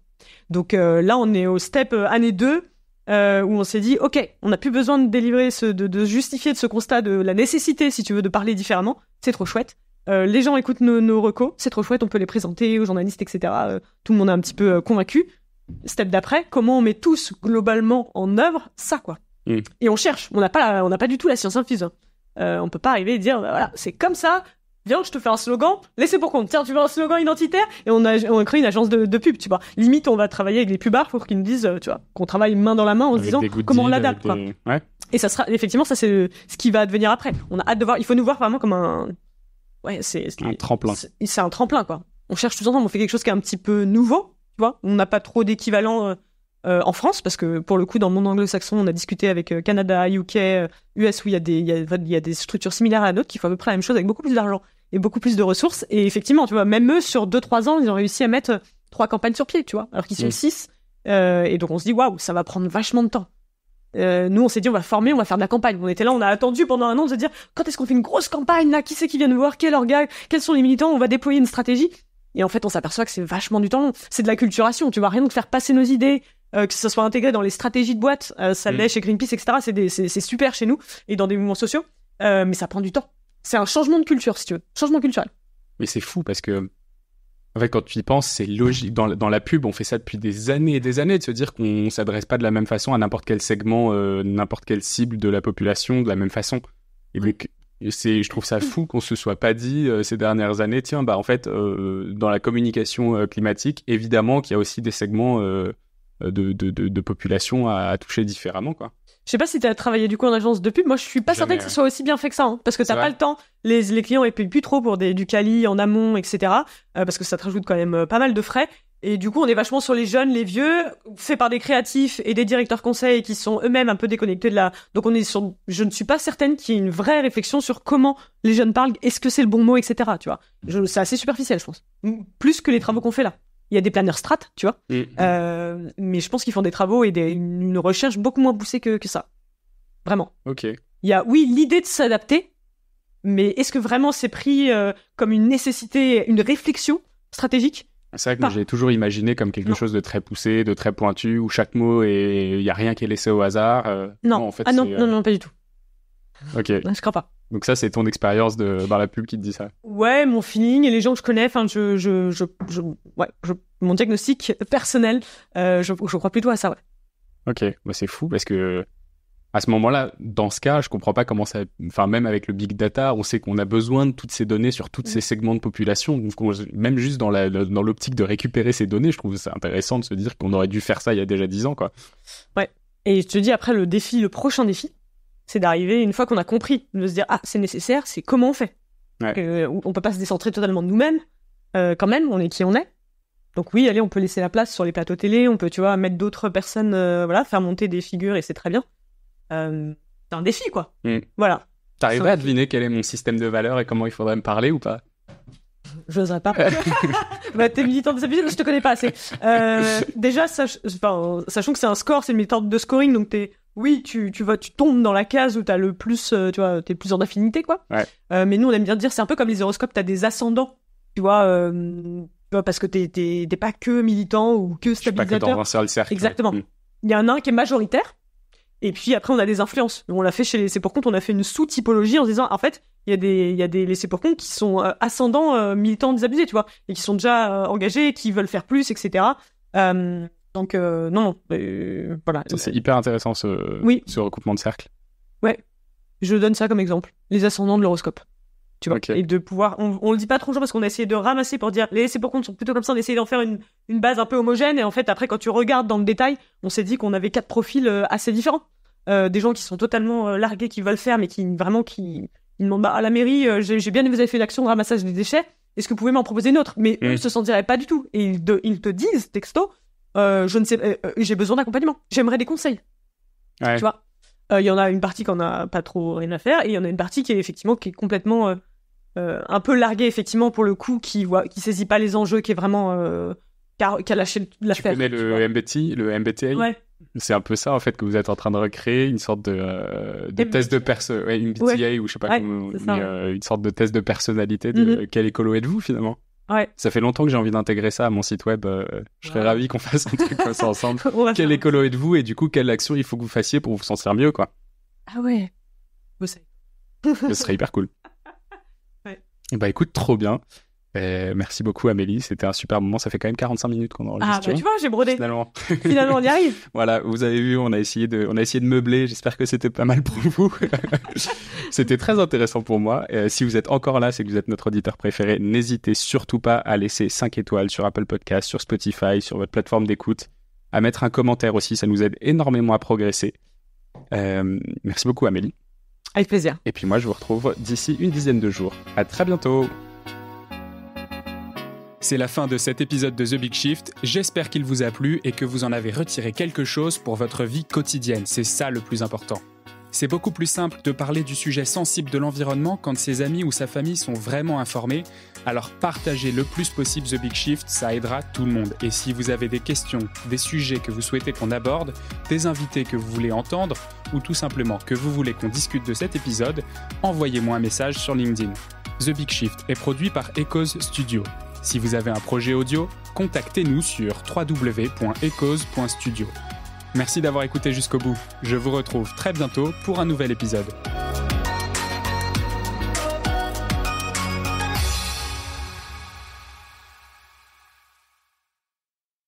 Donc euh, là, on est au step euh, année 2, où on s'est dit, OK, on n'a plus besoin de délivrer, ce, de, justifier de ce constat de la nécessité, si tu veux, de parler différemment. C'est trop chouette. les gens écoutent nos, nos recos, c'est trop chouette, on peut les présenter aux journalistes, etc. tout le monde est un petit peu convaincu step d'après, comment on met tous globalement en œuvre ça, quoi. Mm. Et on cherche, on n'a pas, on pas du tout la science infuse. Hein. Euh, on peut pas arriver et dire, bah voilà, c'est comme ça. Viens, je te fais un slogan. Laissez pour compte. Tiens, tu veux un slogan identitaire Et on a, on créé une agence de, pub, tu vois. Limite, on va travailler avec les pubards pour qu'ils nous disent, euh, tu vois, qu'on travaille main dans la main en se disant comment on l'adapte. quoi. Et ça sera, effectivement, ça c'est ce qui va devenir après. On a hâte de voir. Il faut nous voir vraiment comme un, ouais, c'est un tremplin. C'est un tremplin, quoi. On cherche tout ensemble. On fait quelque chose qui est un petit peu nouveau, on n'a pas trop d'équivalent euh, euh, en France, parce que pour le coup, dans le monde anglo-saxon, on a discuté avec euh, Canada, UK, US, où il y, a des, structures similaires à notre qui font à peu près la même chose avec beaucoup plus d'argent et beaucoup plus de ressources. Et effectivement, tu vois, même eux, sur 2-3 ans, ils ont réussi à mettre trois campagnes sur pied, tu vois, alors qu'ils sont 6. Mm. et donc on se dit, waouh, ça va prendre vachement de temps. nous, on s'est dit, on va former, on va faire de la campagne. On était là, on a attendu pendant un an de se dire, quand est-ce qu'on fait une grosse campagne là Qui c'est qui vient nous voir Quel organe Quels sont les militants On va déployer une stratégie. Et en fait, on s'aperçoit que c'est vachement du temps long. C'est de la culturation, tu vois. Rien que faire passer nos idées, euh, que ça soit intégré dans les stratégies de boîte, euh, ça mm. l'est chez Greenpeace, etc. C'est super chez nous et dans des mouvements sociaux, euh, mais ça prend du temps. C'est un changement de culture, si tu veux. Changement culturel.
Mais c'est fou parce que, quand tu y penses, c'est logique. Dans, la pub, on fait ça depuis des années et des années, de se dire qu'on s'adresse pas de la même façon à n'importe quel segment, n'importe quelle cible de la population, de la même façon. Et donc, c'est je trouve ça fou qu'on se soit pas dit euh, ces dernières années tiens bah en fait euh, dans la communication euh, climatique évidemment qu'il y a aussi des segments de, population à, toucher différemment quoi je
sais pas si tu as travaillé du coup en agence de pub. Moi, je suis pas certaine que ce soit aussi bien fait que ça, hein, parce que t'as pas le temps. Les, les clients payent plus trop pour du Cali en amont, etc. parce que ça te rajoute quand même pas mal de frais. Et du coup, on est vachement sur les jeunes, les vieux, fait par des créatifs et des directeurs conseils qui sont eux-mêmes un peu déconnectés de la. Donc, on est sur. Je ne suis pas certaine qu'il y ait une vraie réflexion sur comment les jeunes parlent, est-ce que c'est le bon mot, etc. Tu vois, c'est assez superficiel, je pense. Plus que les travaux qu'on fait là. Il y a des planeurs strat, tu vois. Mm. Euh, mais je pense qu'ils font des travaux et une recherche beaucoup moins poussée que, ça. Vraiment.
Ok. Il
y a, oui, l'idée de s'adapter, mais est-ce que vraiment c'est pris euh, comme une nécessité, une réflexion stratégique
c'est vrai que j'ai toujours imaginé comme quelque chose de très poussé, de très pointu, où chaque mot et il n'y a rien qui est laissé au hasard. Euh, non. non. en fait, ah non, euh, non, pas du tout. Ok. Je crois pas. Donc ça, c'est ton expérience de dans la pub qui te dit ça.
Ouais, mon feeling et les gens que je connais. Enfin, je, je, je, ouais, mon diagnostic personnel, euh, je, je crois plutôt à ça. Ouais.
Ok, bah, c'est fou parce que à ce moment-là, dans ce cas, je comprends pas comment ça. Enfin, même avec le big data, on sait qu'on a besoin de toutes ces données sur tous ces mm. segments de population. Donc, même juste dans dans l'optique de récupérer ces données, je trouve ça intéressant de se dire qu'on aurait dû faire ça il y a déjà dix ans, quoi.
Ouais. Et je te dis après le défi, le prochain défi, c'est d'arriver une fois qu'on a compris, de se dire ah c'est nécessaire, c'est comment on fait. Ouais. Euh, on peut pas se décentrer totalement de nous-mêmes. Euh, quand même, on est qui on est. Donc oui, allez, on peut laisser la place sur les plateaux télé, on peut, tu vois, mettre d'autres personnes, euh, voilà, faire monter des figures et c'est très bien c'est euh, un défi, quoi.
Mm. Voilà. tu à deviner quel est mon système de valeurs et comment il faudrait me parler ou pas
n'oserais pas. bah, t'es militante de je te connais pas assez. Euh, déjà, sachant que c'est un score, c'est une militante de scoring, donc t'es. Oui, tu, tu tombes dans la case où t'as le plus, euh, tu vois, t'es plus en affinité, quoi. mais nous, on aime bien dire, c'est un peu comme les horoscopes, t'as des ascendants, tu vois, parce que t'es, pas que militant ou que stabilisateur. pas que dans cercle. Exactement. Mm. Il y en a un qui est majoritaire, et puis après, on a des influences. on l'a fait chez les laissés pour compte, on a fait une sous-typologie en se disant, en fait, il y a des, il y a des laissés pour compte qui sont euh, ascendants, militants euh, militants désabusés, tu vois, et qui sont déjà euh, engagés, qui veulent faire plus, etc. donc, non, non, voilà.
C'est hyper intéressant ce, oui. ce recoupement de cercles.
Ouais, je donne ça comme exemple. Les ascendants de l'horoscope. Tu et de pouvoir, on, le dit pas trop genre parce qu'on a essayé de ramasser pour dire les laissés pour compte sont plutôt comme ça, on a d'en faire une, une, base un peu homogène. Et en fait, après, quand tu regardes dans le détail, on s'est dit qu'on avait quatre profils euh, assez différents. Euh, des gens qui sont totalement euh, largués, qui veulent faire, mais qui vraiment qui ils demandent bah, à la mairie, j'ai bien vous avez fait une action de ramassage des déchets, est-ce que vous pouvez m'en proposer une autre Mais ils eux se sentiraient pas du tout. Et ils, ils te disent texto, je ne sais, j'ai besoin d'accompagnement, j'aimerais des conseils. Tu vois, il y en a une partie qu'on n'a pas trop rien à faire, et il y en a une partie qui est effectivement qui est complètement euh, un peu largué effectivement pour le coup, qui qui saisit pas les enjeux, qui est vraiment euh, qui a lâché
l'affaire. Tu connais le MBTI, le MBTI ouais. C'est un peu ça en fait que vous êtes en train de recréer une sorte de, euh, de test de perso, ouais, une ou je sais pas, comment, une sorte de test de personnalité. De mhm. quel écolo êtes-vous finalement Ouais. Ça fait longtemps que j'ai envie d'intégrer ça à mon site web. je serais ravi qu'on fasse un truc comme ça ensemble. quel écolo êtes-vous et du coup quelle action il faut que vous fassiez pour vous sentir mieux quoi.
Ah ouais. Vous savez. Ce serait hyper
cool. Bah écoute, trop bien. Eh, merci beaucoup Amélie, c'était un super moment. Ça fait quand même 45 minutes qu'on ah, enregistre. Ah bah tu vois, j'ai brodé. Finalement. Finalement, on y arrive. voilà, vous avez vu, on a essayé de, on a essayé de meubler. J'espère que c'était pas mal pour vous. c'était très intéressant pour moi. Euh, si vous êtes encore là, c'est que vous êtes notre auditeur préféré. N'hésitez surtout pas à laisser 5 étoiles sur Apple Podcast, sur Spotify, sur votre plateforme d'écoute, à mettre un commentaire aussi. Ça nous aide énormément à progresser. Euh, merci beaucoup Amélie. Avec plaisir. Et puis moi, je vous retrouve d'ici une dizaine de jours. À très bientôt. C'est la fin de cet épisode de The Big Shift. J'espère qu'il vous a plu et que vous en avez retiré quelque chose pour votre vie quotidienne. C'est ça le plus important. C'est beaucoup plus simple de parler du sujet sensible de l'environnement quand ses amis ou sa famille sont vraiment informés, alors partagez le plus possible The Big Shift, ça aidera tout le monde. Et si vous avez des questions, des sujets que vous souhaitez qu'on aborde, des invités que vous voulez entendre, ou tout simplement que vous voulez qu'on discute de cet épisode, envoyez-moi un message sur LinkedIn. The Big Shift est produit par Echoes Studio. Si vous avez un projet audio, contactez-nous sur www.echoes.studio. Merci d'avoir écouté jusqu'au bout. Je vous retrouve très bientôt pour un nouvel épisode.